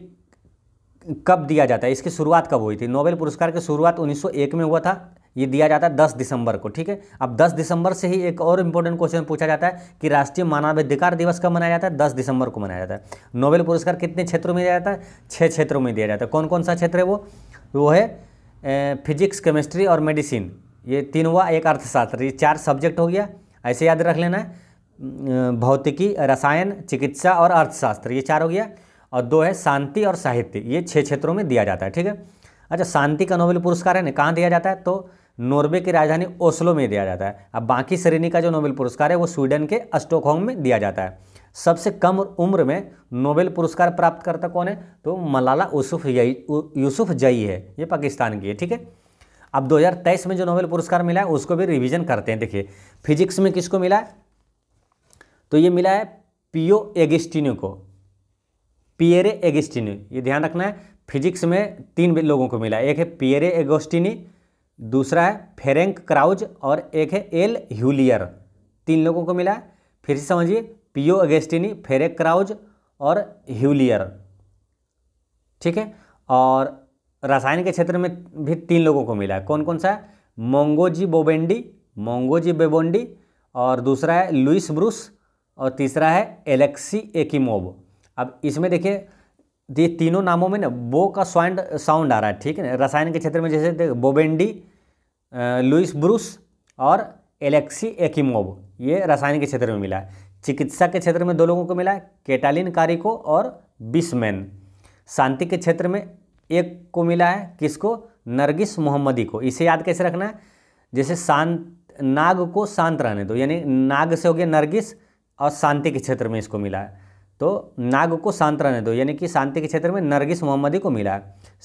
Speaker 1: कब दिया जाता है इसकी शुरुआत कब हुई थी नोबेल पुरस्कार की शुरुआत 1901 में हुआ था ये दिया जाता है 10 दिसंबर को ठीक है अब 10 दिसंबर से ही एक और इम्पोर्टेंट क्वेश्चन पूछा जाता है कि राष्ट्रीय मानवाधिकार दिवस कब मनाया जाता है 10 दिसंबर को मनाया जाता है नोबेल पुरस्कार कितने क्षेत्रों में दिया जाता है छः क्षेत्रों में दिया जाता है कौन कौन सा क्षेत्र है वो वो है फिजिक्स केमिस्ट्री और मेडिसिन ये तीन हुआ एक अर्थशास्त्र ये चार सब्जेक्ट हो गया ऐसे याद रख लेना है भौतिकी रसायन चिकित्सा और अर्थशास्त्र ये चार हो गया और दो है शांति और साहित्य ये छः क्षेत्रों में दिया जाता है ठीक है अच्छा शांति का नोबेल पुरस्कार है ना कहाँ दिया जाता है तो नॉर्वे की राजधानी ओस्लो में दिया जाता है अब बाकी श्रेणी का जो नोबेल पुरस्कार है वो स्वीडन के स्टॉकहोम में दिया जाता है सबसे कम उम्र में नोबेल पुरस्कार प्राप्त करता कौन है तो मलाला यूसुफ यूसुफ जई है ये पाकिस्तान की है ठीक है अब 2023 में जो नोबेल पुरस्कार मिला है उसको भी रिवीजन करते हैं देखिए फिजिक्स में किसको मिला है तो ये मिला है पियो एगिस्टिनो को पियरे एगिस्टिनी ये ध्यान रखना है फिजिक्स में तीन लोगों को मिला एक है पियरे एगोस्टिनी दूसरा है फेरेंक क्राउज और एक है एल ह्यूलियर तीन लोगों को मिला है फिर से समझिए पियो एगेस्टिनी फेरेक क्राउज और ह्यूलियर ठीक है और रसायन के क्षेत्र में भी तीन लोगों को मिला है कौन कौन सा है मोंगोजी बोबेंडी मोंगोजी बेबोंडी और दूसरा है लुइस ब्रूस और तीसरा है एलेक्सी एकिमोव अब इसमें देखिए ये तीनों नामों में ना बो का स्वाइंड साउंड आ रहा है ठीक है रसायन के क्षेत्र में जैसे बोबेंडी लुइस ब्रूस और एलेक्सी एकिमोव ये रसायन के क्षेत्र में मिला है चिकित्सा के क्षेत्र में दो लोगों को मिला है केटालिन कारिको और बिसमैन शांति के क्षेत्र में एक को मिला है किसको नरगिस मोहम्मदी को इसे याद कैसे रखना है जैसे शांत नाग को शांत रहने दो यानी नाग से हो गया नरगिस और शांति के क्षेत्र में इसको मिला है तो नाग को सांत्वना दो यानी कि शांति के क्षेत्र में नरगिस मोहम्मदी को मिला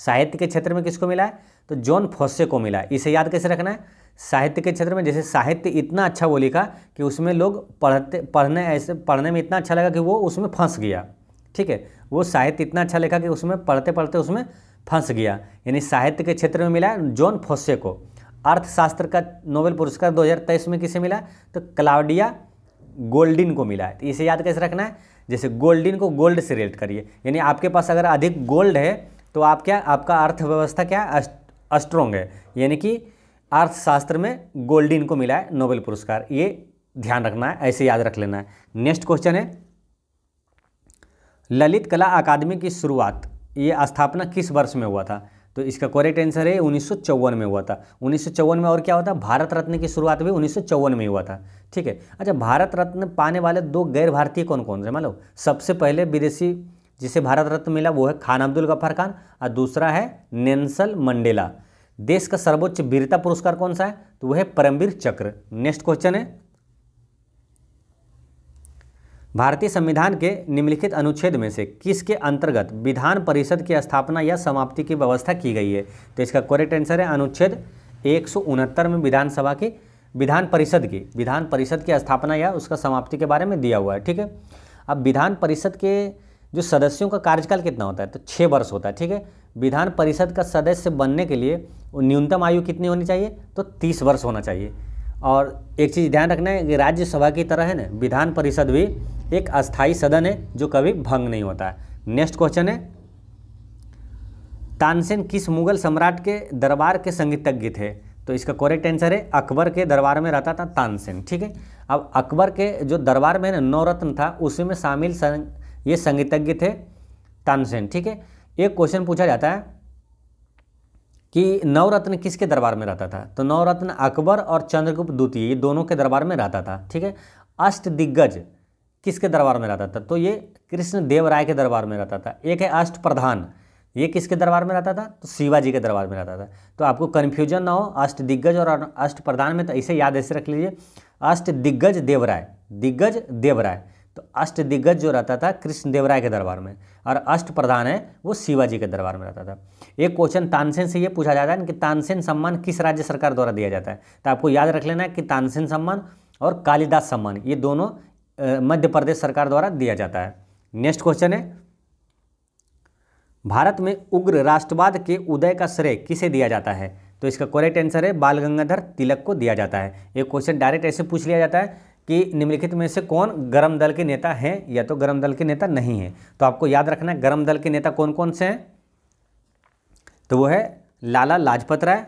Speaker 1: साहित्य के क्षेत्र में किसको मिला है तो जॉन फोसे को मिला है इसे याद कैसे रखना है साहित्य के क्षेत्र में जैसे साहित्य इतना अच्छा वो लिखा कि उसमें लोग पढ़ते पढ़ने ऐसे पढ़ने में इतना अच्छा लगा कि वो उसमें फंस गया ठीक है वो साहित्य इतना अच्छा लिखा कि उसमें पढ़ते पढ़ते उसमें फंस गया यानी साहित्य के क्षेत्र में मिला जॉन फोसे को अर्थशास्त्र का नोबेल पुरस्कार दो में किसे मिला तो क्लाउडिया गोल्डिन को मिला है तो इसे याद कैसे रखना है जैसे गोल्डिन को गोल्ड से रिलेट करिए यानी आपके पास अगर अधिक गोल्ड है तो आप क्या आपका अर्थव्यवस्था क्या अस्ट्रोंग है यानी कि अर्थशास्त्र में गोल्डिन को मिला है नोबेल पुरस्कार ये ध्यान रखना है ऐसे याद रख लेना है नेक्स्ट क्वेश्चन है ललित कला अकादमी की शुरुआत ये स्थापना किस वर्ष में हुआ था तो इसका करेक्ट आंसर है उन्नीस में हुआ था उन्नीस में और क्या हुआ था भारत रत्न की शुरुआत भी उन्नीस में हुआ था ठीक है अच्छा भारत रत्न पाने वाले दो गैर भारतीय कौन कौन से मान सबसे पहले विदेशी जिसे भारत रत्न मिला वो है खान अब्दुल गफ्फार खान और दूसरा है नेंसल मंडेला देश का सर्वोच्च वीरता पुरस्कार कौन सा है तो वह है परमवीर चक्र नेक्स्ट क्वेश्चन है भारतीय संविधान के निम्नलिखित अनुच्छेद में से किसके अंतर्गत विधान परिषद की स्थापना या समाप्ति की व्यवस्था की गई है तो इसका करेक्ट आंसर है अनुच्छेद एक में विधानसभा की विधान परिषद की विधान परिषद की स्थापना या उसका समाप्ति के बारे में दिया हुआ है ठीक है अब विधान परिषद के जो सदस्यों का कार्यकाल कितना होता है तो छः वर्ष होता है ठीक है विधान परिषद का सदस्य बनने के लिए न्यूनतम आयु कितनी होनी चाहिए तो तीस वर्ष होना चाहिए और एक चीज़ ध्यान रखना है कि राज्यसभा की तरह है ना विधान परिषद भी एक अस्थायी सदन है जो कभी भंग नहीं होता है नेक्स्ट क्वेश्चन है तानसेन किस मुगल सम्राट के दरबार के संगीतज्ञ थे तो इसका करेक्ट आंसर है अकबर के दरबार में रहता था तानसेन ठीक है अब अकबर के जो दरबार में ना नवरत्न था उसी में शामिल संग, ये संगीतज्ञ थे तानसेन ठीक है एक क्वेश्चन पूछा जाता है कि नवरत्न किसके दरबार में रहता था तो नवरत्न अकबर और चंद्रगुप्त द्वितीय ये दोनों के दरबार में रहता था ठीक है अष्ट दिग्गज किसके दरबार में रहता था तो ये कृष्ण देव राय के दरबार में रहता था एक है अष्ट प्रधान ये किसके दरबार में रहता था तो शिवाजी के दरबार में रहता था तो आपको कन्फ्यूजन ना हो अष्ट दिग्गज और अष्ट प्रधान में तो इसे याद ऐसे रख लीजिए अष्ट दिग्गज देवराय दिग्गज देवराय तो अष्ट दिग्गज जो रहता था कृष्ण देवराय के दरबार में और अष्ट प्रधान है वो शिवाजी के दरबार में रहता था एक क्वेश्चन तानसेन से ये पूछा जाता है कि तानसेन सम्मान किस राज्य सरकार द्वारा दिया जाता है तो आपको याद रख लेना है कि तानसेन सम्मान और कालिदास सम्मान ये दोनों मध्य प्रदेश सरकार द्वारा दिया जाता है नेक्स्ट क्वेश्चन है भारत में उग्र राष्ट्रवाद के उदय का श्रेय किसे दिया जाता है तो इसका करेक्ट आंसर है बाल गंगाधर तिलक को दिया जाता है ये क्वेश्चन डायरेक्ट ऐसे पूछ लिया जाता है कि निम्नलिखित में से कौन गर्म दल के नेता हैं या तो गर्म दल के नेता नहीं हैं तो आपको याद रखना है गर्म दल के नेता कौन कौन से हैं तो वो है लाला लाजपत राय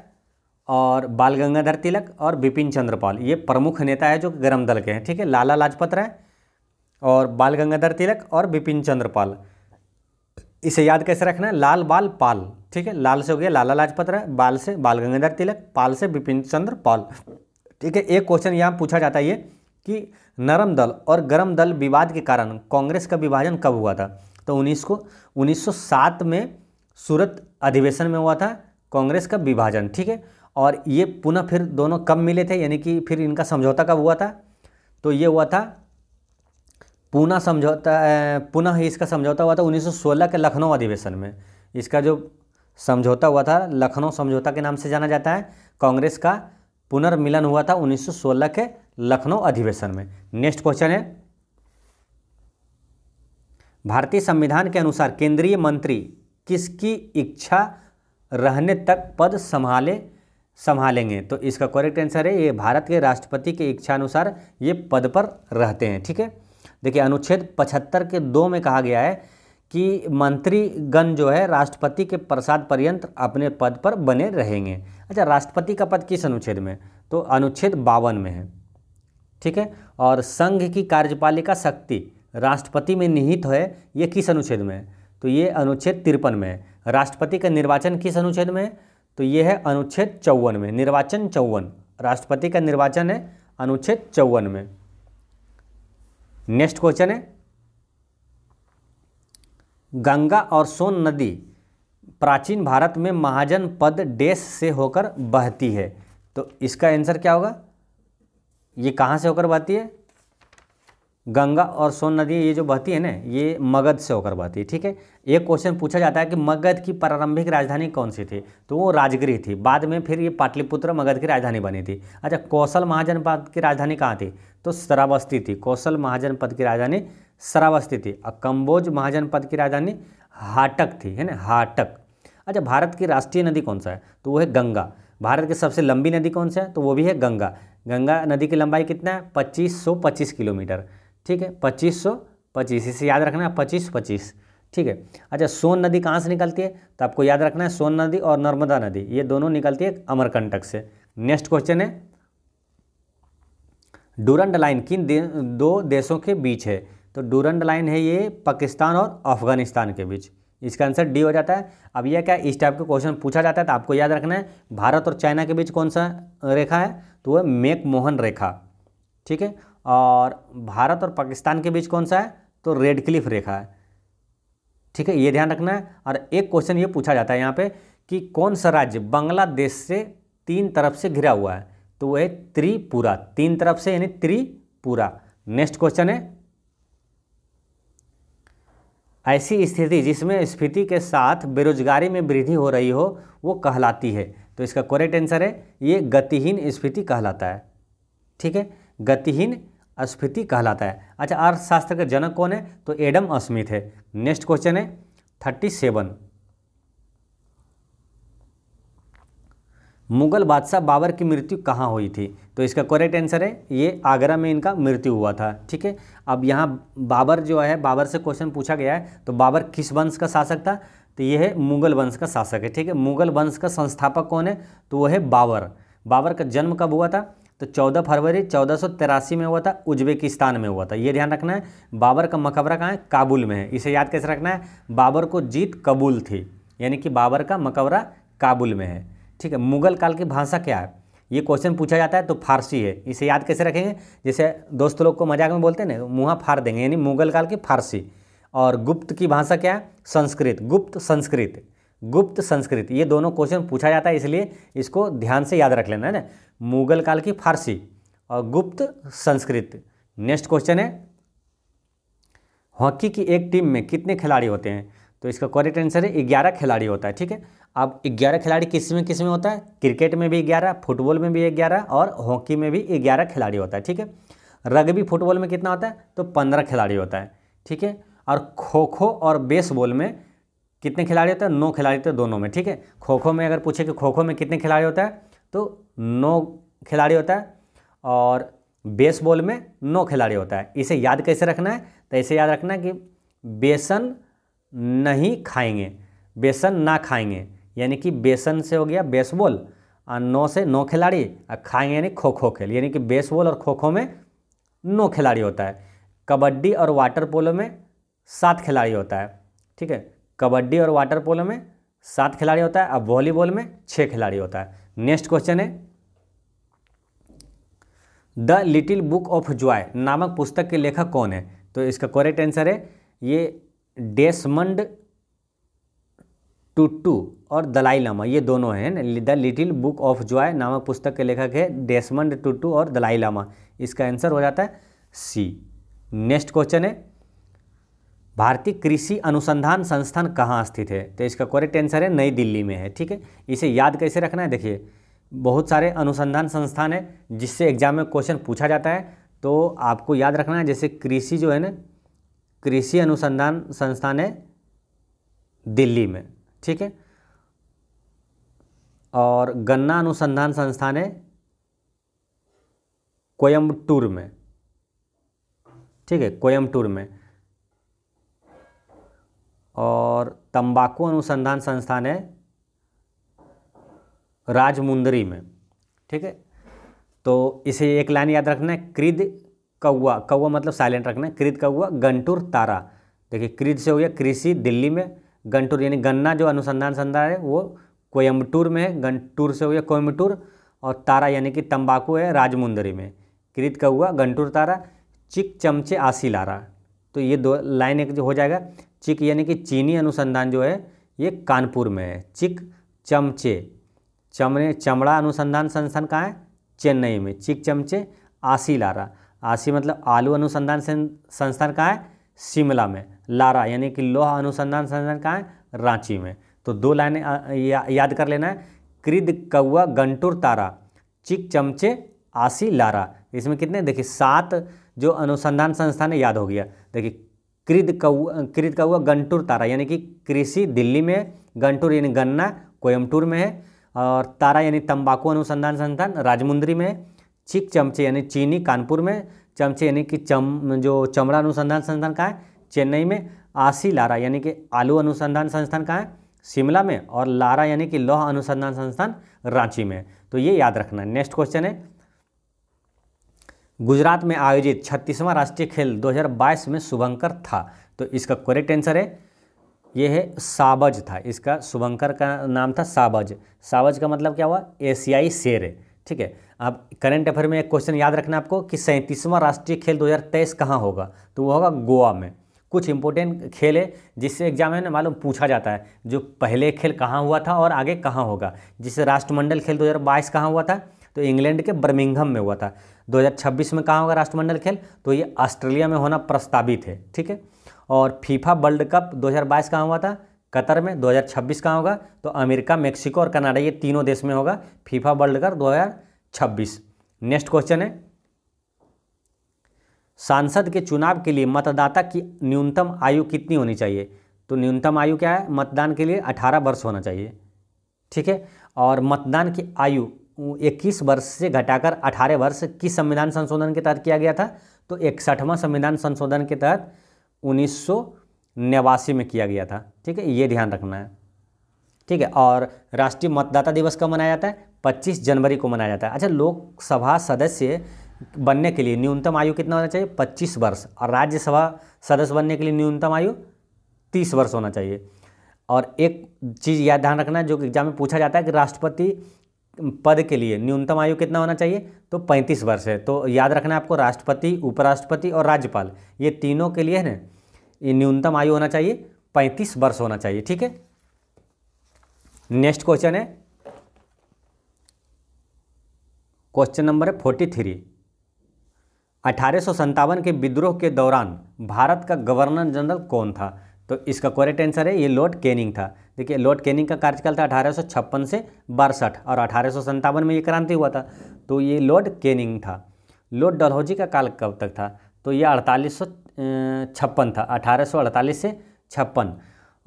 Speaker 1: और बाल गंगाधर तिलक और बिपिन चंद्रपाल ये प्रमुख नेता है जो गर्म दल के हैं ठीक है लाला लाजपत राय और बाल गंगाधर तिलक और बिपिन चंद्रपाल इसे याद कैसे रखना है लाल बाल पाल ठीक है लाल से हो गया लाला लाजपत राय बाल से बाल गंगाधर तिलक पाल से बिपिन चंद्र पाल ठीक है एक क्वेश्चन यहाँ पूछा जाता है ये कि नरम दल और गर्म दल विवाद के कारण कांग्रेस का विभाजन कब हुआ था तो उन्नीस को उन्नीस में सूरत अधिवेशन में हुआ था कांग्रेस का विभाजन ठीक है और ये पुनः फिर दोनों कब मिले थे यानी कि फिर इनका समझौता कब हुआ था तो ये हुआ था पुनः समझौता पुनः इसका समझौता हुआ था 1916 के लखनऊ अधिवेशन में इसका जो समझौता हुआ था लखनऊ समझौता के नाम से जाना जाता है कांग्रेस का पुनर्मिलन हुआ था 1916 के लखनऊ अधिवेशन में नेक्स्ट क्वेश्चन है भारतीय संविधान के अनुसार केंद्रीय मंत्री किसकी इच्छा रहने तक पद संभाले संभालेंगे तो इसका करेक्ट आंसर है ये भारत के राष्ट्रपति के इच्छानुसार ये पद पर रहते हैं ठीक है देखिए अनुच्छेद 75 के दो में कहा गया है कि मंत्रीगण जो है राष्ट्रपति के प्रसाद पर्यंत अपने पद पर बने रहेंगे अच्छा राष्ट्रपति का पद किस अनुच्छेद में तो अनुच्छेद बावन में है ठीक है और संघ की कार्यपालिका शक्ति राष्ट्रपति में निहित है ये किस अनुच्छेद में है तो ये अनुच्छेद तिरपन में है राष्ट्रपति का निर्वाचन किस अनुच्छेद में है तो ये है अनुच्छेद चौवन में निर्वाचन चौवन राष्ट्रपति का निर्वाचन है अनुच्छेद चौवन में नेक्स्ट क्वेश्चन है गंगा और सोन नदी प्राचीन भारत में महाजन पद डैश से होकर बहती है तो इसका आंसर क्या होगा ये कहाँ से होकर बहती है गंगा और सोन नदी ये जो बहती है ना ये मगध से होकर बहती है ठीक है एक क्वेश्चन पूछा जाता है कि मगध की प्रारंभिक राजधानी कौन सी थी तो वो राजगिरी थी बाद में फिर ये पाटलिपुत्र मगध की राजधानी बनी थी अच्छा कौशल महाजनपद की राजधानी कहाँ थी तो श्रावस्ती थी कौशल महाजनपद की राजधानी श्रावस्ती थी और कम्बोज महाजनपद की राजधानी हाटक थी है ना हाटक अच्छा भारत की राष्ट्रीय नदी कौन सा है तो वो है गंगा भारत की सबसे लंबी नदी कौन सा है तो वो भी है गंगा गंगा नदी की लंबाई कितना है पच्चीस सौ पच्चीस किलोमीटर ठीक है पच्चीस सौ पच्चीस इसे याद रखना है पच्चीस पच्चीस ठीक है अच्छा सोन नदी कहाँ से निकलती है तो आपको याद रखना है सोन नदी और नर्मदा नदी ये दोनों निकलती है अमरकंटक से नेक्स्ट क्वेश्चन है डूरंड लाइन किन दे, दो देशों के बीच है तो डूरंड लाइन है ये पाकिस्तान और अफगानिस्तान के बीच इसका आंसर डी हो जाता है अब यह क्या इस टाइप का क्वेश्चन पूछा जाता है तो आपको याद रखना है भारत और चाइना के बीच कौन सा रेखा है तो वह मेक मोहन रेखा ठीक है और भारत और पाकिस्तान के बीच कौन सा है तो रेड क्लिफ रेखा है ठीक है ये ध्यान रखना है और एक क्वेश्चन ये पूछा जाता है यहाँ पे कि कौन सा राज्य बांग्लादेश से तीन तरफ से घिरा हुआ है तो वह त्रिपुरा तीन तरफ से यानी त्रिपुरा नेक्स्ट क्वेश्चन है ऐसी स्थिति जिसमें स्फीति के साथ बेरोजगारी में वृद्धि हो रही हो वो कहलाती है तो इसका करेक्ट आंसर है ये गतिहीन स्फीति कहलाता है ठीक है गतिहीन स्फीति कहलाता है अच्छा अर्थशास्त्र का जनक कौन है तो एडम स्मिथ है नेक्स्ट क्वेश्चन है थर्टी सेवन मुगल बादशाह बाबर की मृत्यु कहाँ हुई थी तो इसका करेक्ट आंसर है ये आगरा में इनका मृत्यु हुआ था ठीक है अब यहाँ बाबर जो है बाबर से क्वेश्चन पूछा गया है तो बाबर किस वंश का शासक था तो ये है मुगल वंश का शासक है ठीक है मुगल वंश का संस्थापक कौन है तो वह है बाबर बाबर का जन्म कब हुआ था तो 14 फरवरी चौदह में हुआ था उज्बेकिस्तान में हुआ था ये ध्यान रखना है बाबर का मकबरा कहाँ है काबुल में है इसे याद कैसे रखना है बाबर को जीत कबूल थी यानी कि बाबर का मकबरा काबुल में है ठीक है मुगल काल की भाषा क्या है ये क्वेश्चन पूछा जाता है तो फारसी है इसे याद कैसे रखेंगे जैसे दोस्त लोग को मजाक में बोलते हैं ना मुँह फाड़ देंगे यानी मुगल काल की फारसी और गुप्त की भाषा क्या है संस्कृत गुप्त संस्कृत गुप्त संस्कृत ये दोनों क्वेश्चन पूछा जाता है इसलिए इसको ध्यान से याद रख लेना है ना मुगल काल की फारसी और गुप्त संस्कृत नेक्स्ट क्वेश्चन है हॉकी की एक टीम में कितने खिलाड़ी होते हैं तो इसका करेक्ट आंसर है ग्यारह खिलाड़ी होता है ठीक है अब ग्यारह खिलाड़ी किस में किस में होता है क्रिकेट में भी ग्यारह फुटबॉल में भी ग्यारह और हॉकी में भी ग्यारह खिलाड़ी होता है ठीक है रग्बी फुटबॉल में कितना होता है तो पंद्रह खिलाड़ी होता है ठीक है और खो खो और बेसबॉल में कितने खिलाड़ी होते हैं नौ खिलाड़ी होते हैं दोनों में ठीक है खो खो में अगर पूछे कि खो खो में कितने खिलाड़ी होता है तो नौ खिलाड़ी होता है और बेसबॉल में नौ खिलाड़ी होता है इसे याद कैसे रखना है तो ऐसे याद रखना है कि बेसन नहीं खाएंगे बेसन ना खाएंगे यानी कि बेसन से हो गया बेसबॉल और नौ से नौ खिलाड़ी और खाएंगे यानी खो खो खेल यानी कि बेसबॉल और खो खो में नौ खिलाड़ी होता है कबड्डी और वाटर पोलो में सात खिलाड़ी होता है ठीक है कबड्डी और वाटर पोलो में सात खिलाड़ी होता है अब वॉलीबॉल में छः खिलाड़ी होता है नेक्स्ट क्वेश्चन है the Little Book of Joy नामक पुस्तक के लेखक कौन है तो इसका करेक्ट आंसर है ये डेसमंड टूटू और दलाई लामा ये दोनों हैं the Little Book of Joy नामक पुस्तक के लेखक है डेसमंड टूटू और दलाई लामा इसका आंसर हो जाता है सी नेक्स्ट क्वेश्चन है भारतीय कृषि अनुसंधान संस्थान कहाँ स्थित है तो इसका करेक्ट आंसर है नई दिल्ली में है ठीक है इसे याद कैसे रखना है देखिए बहुत सारे अनुसंधान संस्थान है जिससे एग्जाम में क्वेश्चन पूछा जाता है तो आपको याद रखना है जैसे कृषि जो है ना कृषि अनुसंधान संस्थान है दिल्ली में ठीक है और गन्ना अनुसंधान संस्थान है कोयम्बटूर में ठीक है कोयम्बटूर में और तंबाकू अनुसंधान संस्थान है राजमुंदरी में ठीक है तो इसे एक लाइन याद रखना है क्रिद कौआ कौआ मतलब साइलेंट रखना है क्रिद कौआ गंटूर तारा देखिए क्रिद से हो गया कृषि दिल्ली में गंटूर यानी गन्ना जो अनुसंधान संस्थान है वो कोयम्बटूर में है गंटूर से हो गया कोयम्बटूर और तारा यानी कि तंबाकू है राजमुंदरी में क्रित कौआ गंटूर तारा चिक चमचे आसी लारा तो ये दो लाइन एक जो हो जाएगा चिक यानी कि चीनी अनुसंधान जो है ये कानपुर में है चिक चमचे चमड़े चमड़ा अनुसंधान संस्थान कहाँ है चेन्नई में चिक चमचे आसी लारा आसी मतलब आलू अनुसंधान संस्थान कहाँ है शिमला में लारा यानी कि लोहा अनुसंधान संस्थान कहाँ है रांची में तो दो लाइने या, याद कर लेना है कृद कौआ गंटुर तारा चिक चमचे आसी लारा इसमें कितने देखिए सात जो अनुसंधान संस्थान है याद हो गया देखिए कृद कौआ कृद कौआ गंटूर तारा यानी कि कृषि दिल्ली में गंटूर यानी गन्ना कोयमटूर में है और तारा यानी तंबाकू अनुसंधान संस्थान राजमुंद्री में चिक चमचे यानी चीनी कानपुर में चमचे यानी कि चम जो चमड़ा अनुसंधान संस्थान कहाँ है चेन्नई में आसी लारा यानी कि आलू अनुसंधान संस्थान कहाँ है शिमला में और लारा यानी कि लौह अनुसंधान संस्थान रांची में तो ये याद रखना नेक्स्ट क्वेश्चन है गुजरात में आयोजित छत्तीसवां राष्ट्रीय खेल 2022 में शुभंकर था तो इसका करेक्ट आंसर है यह है साबज था इसका शुभंकर का नाम था साबज साबज का मतलब क्या हुआ एशियाई शेर है ठीक है अब करंट अफेयर में एक क्वेश्चन याद रखना आपको कि सैंतीसवां राष्ट्रीय खेल 2023 कहाँ होगा तो वो होगा गोवा में कुछ इंपॉर्टेंट खेल है जिससे एग्जाम में मालूम पूछा जाता है जो पहले खेल कहाँ हुआ था और आगे कहाँ होगा जिससे राष्ट्रमंडल खेल 2022 कहाँ हुआ था तो इंग्लैंड के बर्मिंगहम में हुआ था 2026 में कहाँ होगा राष्ट्रमंडल खेल तो ये ऑस्ट्रेलिया में होना प्रस्तावित है ठीक है और फीफा वर्ल्ड कप 2022 कहाँ हुआ था कतर में 2026 कहाँ होगा तो अमेरिका मेक्सिको और कनाडा ये तीनों देश में होगा FIFA World Cup 2026 next question है सांसद के चुनाव के लिए मतदाता की न्यूनतम आयु कितनी होनी चाहिए तो न्यूनतम आयु क्या है मतदान के लिए 18 वर्ष होना चाहिए ठीक है और मतदान की आयु इक्कीस वर्ष से घटाकर अठारह वर्ष किस संविधान संशोधन के तहत किया गया था तो इकसठवां संविधान संशोधन के तहत उन्नीस में किया गया था ठीक है ये ध्यान रखना है ठीक है और राष्ट्रीय मतदाता दिवस कब मनाया जाता है 25 जनवरी को मनाया जाता है अच्छा लोकसभा सदस्य बनने के लिए न्यूनतम आयु कितना होना चाहिए 25 वर्ष और राज्यसभा सदस्य बनने के लिए न्यूनतम आयु 30 वर्ष होना चाहिए और एक चीज़ याद ध्यान रखना है जो एग्जाम में पूछा जाता है कि राष्ट्रपति पद के लिए न्यूनतम आयु कितना होना चाहिए तो 35 वर्ष है तो याद रखना आपको राष्ट्रपति उपराष्ट्रपति और राज्यपाल ये तीनों के लिए है ना ये न्यूनतम आयु होना चाहिए 35 वर्ष होना चाहिए ठीक है नेक्स्ट क्वेश्चन है क्वेश्चन नंबर है फोर्टी थ्री अठारह के विद्रोह के दौरान भारत का गवर्नर जनरल कौन था तो इसका करेक्ट आंसर है ये लॉर्ड कैनिंग था देखिए लॉर्ड कैनिंग का कार्यकाल था अठारह से बासठ और अठारह में ये क्रांति हुआ था तो ये लॉर्ड कैनिंग था लॉर्ड डलहौजी का काल कब तक था तो ये अड़तालीस छप्पन था अठारह से छप्पन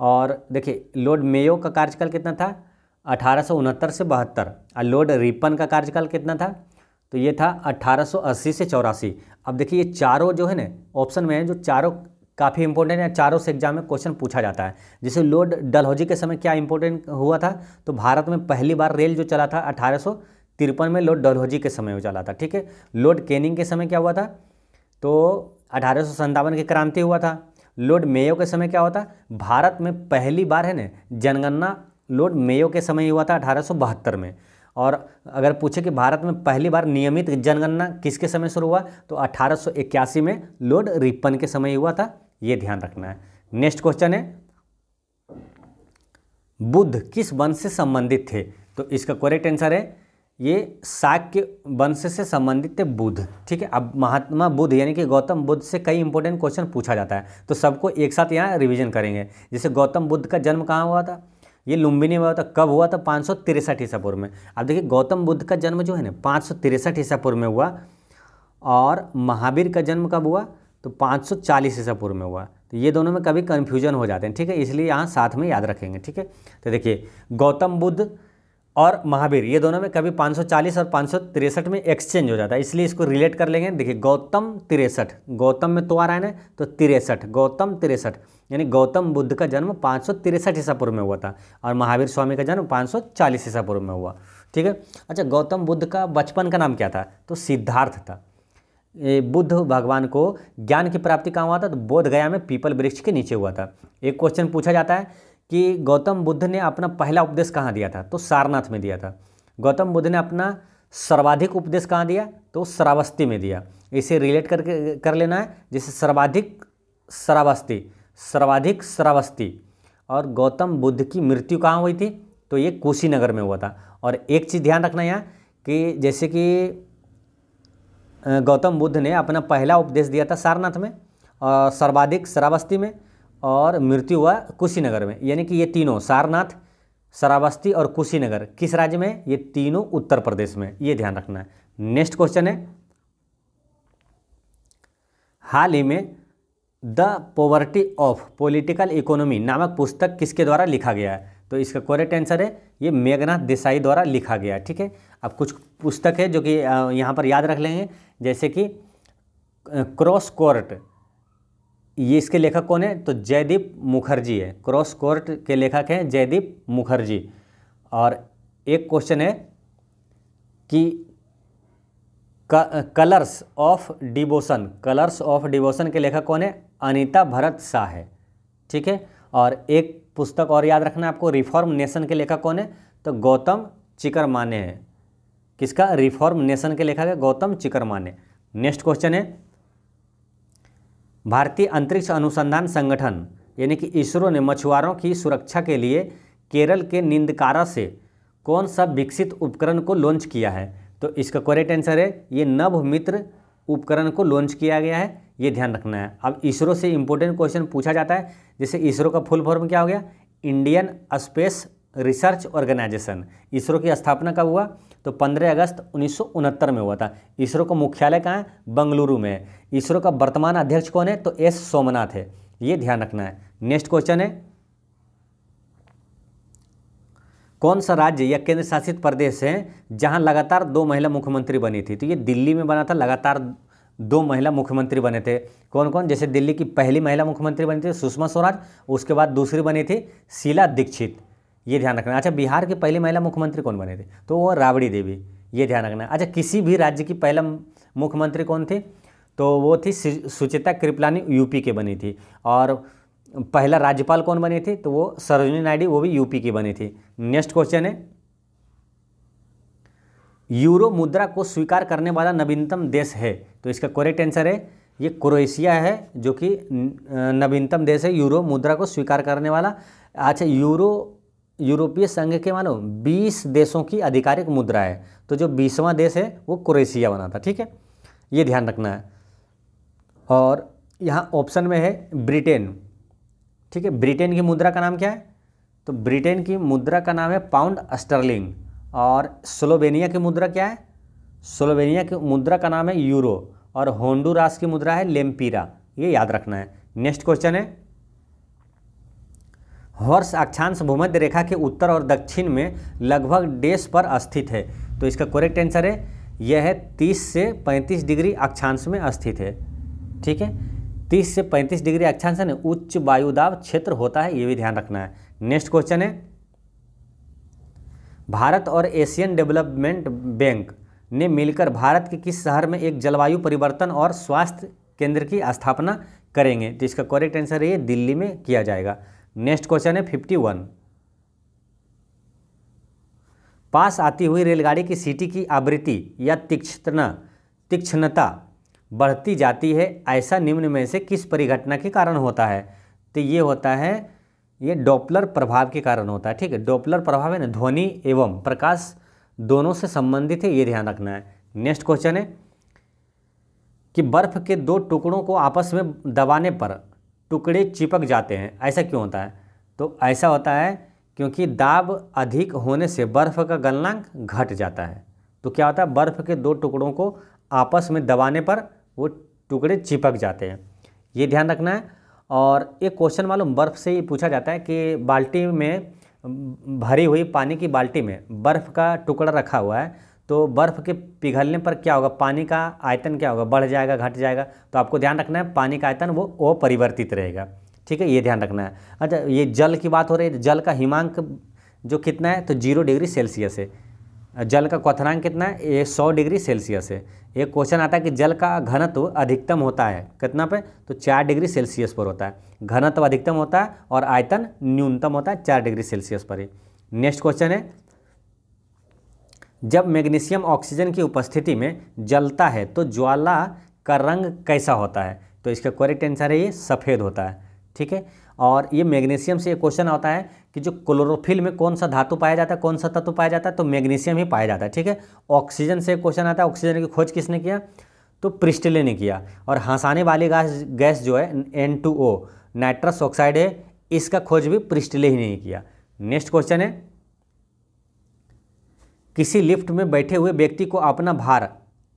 Speaker 1: और देखिए लॉर्ड मेयो का कार्यकाल कितना था अठारह से बहत्तर और लॉर्ड रिपन का कार्यकाल कितना था तो ये था 1880 से चौरासी अब देखिए ये चारों जो है ना ऑप्शन में है जो चारों काफ़ी इंपॉर्टेंट है चारों से एग्जाम में क्वेश्चन पूछा जाता है जैसे लॉर्ड डलहौजी के समय क्या इंपॉर्टेंट हुआ था तो भारत में पहली बार रेल जो चला था अठारह तिरपन में लॉर्ड डलहौजी के समय चला था ठीक है लॉर्ड कैनिंग के समय क्या हुआ था तो अठारह की क्रांति हुआ था लॉर्ड मेयो के समय क्या हुआ था भारत में पहली बार है ना जनगणना लॉर्ड मेयो के समय हुआ था अठारह में और अगर पूछे कि भारत में पहली बार नियमित जनगणना किसके समय शुरू हुआ तो 1881 में लॉर्ड रिपन के समय हुआ था ये ध्यान रखना है नेक्स्ट क्वेश्चन है बुद्ध किस वंश से संबंधित थे तो इसका करेक्ट आंसर है ये शाक्य वंश से संबंधित थे बुद्ध ठीक है अब महात्मा बुद्ध यानी कि गौतम बुद्ध से कई इंपॉर्टेंट क्वेश्चन पूछा जाता है तो सबको एक साथ यहाँ रिवीजन करेंगे जैसे गौतम बुद्ध का जन्म कहाँ हुआ था ये लुम्बिनी में हुआ था कब हुआ था पाँच सौ तिरसठ ईसा पूर्व में अब देखिए गौतम बुद्ध का जन्म जो है ना पाँच सौ तिरसठ ईसा पूर्व में हुआ और महावीर का जन्म कब हुआ तो 540 ईसा पूर्व में हुआ तो ये दोनों में कभी कन्फ्यूजन हो जाते हैं ठीक है इसलिए यहाँ साथ में याद रखेंगे ठीक है तो देखिए गौतम बुद्ध और महावीर ये दोनों में कभी 540 और पाँच में एक्सचेंज हो जाता है इसलिए इसको रिलेट कर लेंगे देखिए गौतम तिरसठ गौतम में तो आ रहा है ना तो तिरसठ गौतम तिरसठ यानी गौतम बुद्ध का जन्म पाँच सौ तिरसठ ईसा पूर्व में हुआ था और महावीर स्वामी का जन्म चालीस ईसा पूर्व में हुआ ठीक है अच्छा गौतम बुद्ध का बचपन का नाम क्या था तो सिद्धार्थ था बुद्ध भगवान को ज्ञान की प्राप्ति कहाँ हुआ था तो बोध गया में पीपल वृक्ष के नीचे हुआ था एक क्वेश्चन पूछा जाता है कि गौतम बुद्ध ने अपना पहला उपदेश कहाँ दिया था तो सारनाथ में दिया था गौतम बुद्ध ने अपना सर्वाधिक उपदेश कहाँ दिया तो श्रावस्ती में दिया इसे रिलेट करके कर लेना है जैसे सर्वाधिक श्रावस्ती सर्वाधिक श्रावस्ती और गौतम बुद्ध की मृत्यु कहाँ हुई थी तो ये कुशीनगर में हुआ था और एक चीज़ ध्यान रखना यहाँ कि जैसे कि गौतम बुद्ध ने अपना पहला उपदेश दिया था सारनाथ में और सर्वाधिक श्रावस्ती में और मृत्यु हुआ कुशीनगर में यानी कि ये तीनों सारनाथ श्रावस्ती और कुशीनगर किस राज्य में ये तीनों उत्तर प्रदेश में ये ध्यान रखना है नेक्स्ट क्वेश्चन है हाल ही में the Poverty of Political Economy नामक पुस्तक किसके द्वारा लिखा गया है तो इसका करेक्ट आंसर है ये मेघनाथ देसाई द्वारा लिखा गया ठीक है अब कुछ पुस्तक है जो कि यहाँ पर याद रख लेंगे जैसे कि क्रॉस कोर्ट ये इसके लेखक कौन है तो जयदीप मुखर्जी है क्रॉस कोर्ट के लेखक हैं जयदीप मुखर्जी और एक क्वेश्चन है कि Colours of Devotion Colours of Devotion के लेखक कौन है अनीता भरत शाह है ठीक है और एक पुस्तक और याद रखना आपको रिफॉर्म नेशन के लेखक कौन है तो गौतम चिकर माने हैं किसका रिफॉर्म नेशन के लेखक है गौतम ने नेक्स्ट क्वेश्चन है भारतीय अंतरिक्ष अनुसंधान संगठन यानी कि इसरो ने मछुआरों की सुरक्षा के लिए केरल के निंदकारा से कौन सा विकसित उपकरण को लॉन्च किया है तो इसका करेक्ट आंसर है ये नभ मित्र उपकरण को लॉन्च किया गया है ये ध्यान रखना है अब इसरो से इम्पोर्टेंट क्वेश्चन पूछा जाता है जैसे इसरो का फुल फॉर्म क्या हो गया Indian Space Research Organisation ISRO की स्थापना कब हुआ तो 15 अगस्त उन्नीस में हुआ था इसरो का मुख्यालय कहाँ है बंगलुरु में है इसरो का वर्तमान अध्यक्ष कौन है तो एस सोमनाथ है ये ध्यान रखना है नेक्स्ट क्वेश्चन है कौन सा राज्य या केंद्र शासित प्रदेश है जहां लगातार दो महिला मुख्यमंत्री बनी थी तो ये दिल्ली में बना था लगातार दो महिला मुख्यमंत्री बने थे कौन कौन जैसे दिल्ली की पहली महिला मुख्यमंत्री बनी थी सुषमा स्वराज उसके बाद दूसरी बनी थी शीला दीक्षित ये ध्यान रखना अच्छा बिहार के पहले महिला मुख्यमंत्री कौन बने थे तो वो राबड़ी देवी ये ध्यान रखना अच्छा किसी भी राज्य की पहला मुख्यमंत्री कौन थे तो वो थी सुचिता कृपलानी यूपी के बनी थी और पहला राज्यपाल कौन बने थे तो वो सरोजनी नायडू वो भी यूपी की बनी थी नेक्स्ट क्वेश्चन है यूरो मुद्रा को स्वीकार करने वाला नवीनतम देश है तो इसका करेक्ट आंसर है ये क्रोएशिया है जो कि नवीनतम देश है यूरो मुद्रा को स्वीकार करने वाला अच्छा यूरो यूरोपीय संघ के मानो 20 देशों की आधिकारिक मुद्रा है तो जो बीसवां देश है वो क्रोएशिया बना था ठीक है ये ध्यान रखना है और यहाँ ऑप्शन में है ब्रिटेन ठीक है ब्रिटेन की मुद्रा का नाम क्या है तो ब्रिटेन की मुद्रा का नाम है पाउंड स्टर्लिंग और स्लोवेनिया की मुद्रा क्या है स्लोवेनिया की मुद्रा का नाम है यूरो और होंडूरास की मुद्रा है लेम्पीरा ये याद रखना है नेक्स्ट क्वेश्चन है हर्ष अक्षांश भूमध्य रेखा के उत्तर और दक्षिण में लगभग डेस पर स्थित है तो इसका करेक्ट आंसर है यह है 30 से 35 डिग्री अक्षांश में स्थित है ठीक है 30 से 35 डिग्री अक्षांश है उच्च वायुदाब क्षेत्र होता है ये भी ध्यान रखना है नेक्स्ट क्वेश्चन है भारत और एशियन डेवलपमेंट बैंक ने मिलकर भारत के किस शहर में एक जलवायु परिवर्तन और स्वास्थ्य केंद्र की स्थापना करेंगे तो इसका करेक्ट आंसर ये दिल्ली में किया जाएगा नेक्स्ट क्वेश्चन है फिफ्टी वन पास आती हुई रेलगाड़ी की सीटी की आवृत्ति या तीक्षण तीक्ष्णता बढ़ती जाती है ऐसा निम्न में से किस परिघटना के कारण होता है तो ये होता है ये डॉपलर प्रभाव के कारण होता है ठीक है डॉपलर प्रभाव है ना ध्वनि एवं प्रकाश दोनों से संबंधित है ये ध्यान रखना है नेक्स्ट क्वेश्चन है कि बर्फ के दो टुकड़ों को आपस में दबाने पर टुकड़े चिपक जाते हैं ऐसा क्यों होता है तो ऐसा होता है क्योंकि दाब अधिक होने से बर्फ़ का गलनांक घट जाता है तो क्या होता है बर्फ़ के दो टुकड़ों को आपस में दबाने पर वो टुकड़े चिपक जाते हैं ये ध्यान रखना है और एक क्वेश्चन मालूम बर्फ़ से ही पूछा जाता है कि बाल्टी में भरी हुई पानी की बाल्टी में बर्फ़ का टुकड़ा रखा हुआ है तो बर्फ़ के पिघलने पर क्या होगा पानी का आयतन क्या होगा बढ़ जाएगा घट जाएगा तो आपको ध्यान रखना है पानी का आयतन वो अपरिवर्तित रहेगा ठीक है ये ध्यान रखना है अच्छा ये जल की बात हो रही है जल का हिमांक जो कितना है तो जीरो डिग्री सेल्सियस है जल का क्वथनांक कितना है ये सौ डिग्री सेल्सियस है एक क्वेश्चन आता है कि जल का घनत्व अधिकतम होता है कितना पे तो चार डिग्री सेल्सियस पर होता है घनत्व अधिकतम होता है और आयतन न्यूनतम होता है चार डिग्री सेल्सियस पर ही नेक्स्ट क्वेश्चन है जब मैग्नीशियम ऑक्सीजन की उपस्थिति में जलता है तो ज्वाला का रंग कैसा होता है तो इसका करेक्ट आंसर है ये सफ़ेद होता है ठीक है और ये मैग्नीशियम से ये क्वेश्चन आता है कि जो क्लोरोफिल में कौन सा धातु पाया जाता है कौन सा तत्व पाया जाता है तो मैग्नीशियम ही पाया जाता है ठीक है ऑक्सीजन से क्वेश्चन आता है ऑक्सीजन की खोज किसने किया तो प्रिस्टिले ने किया और हंसाने वाली गैस गैस जो है एन नाइट्रस ऑक्साइड है इसका खोज भी प्रिस्टिले ही नहीं किया नेक्स्ट क्वेश्चन है किसी लिफ्ट में बैठे हुए व्यक्ति को अपना भार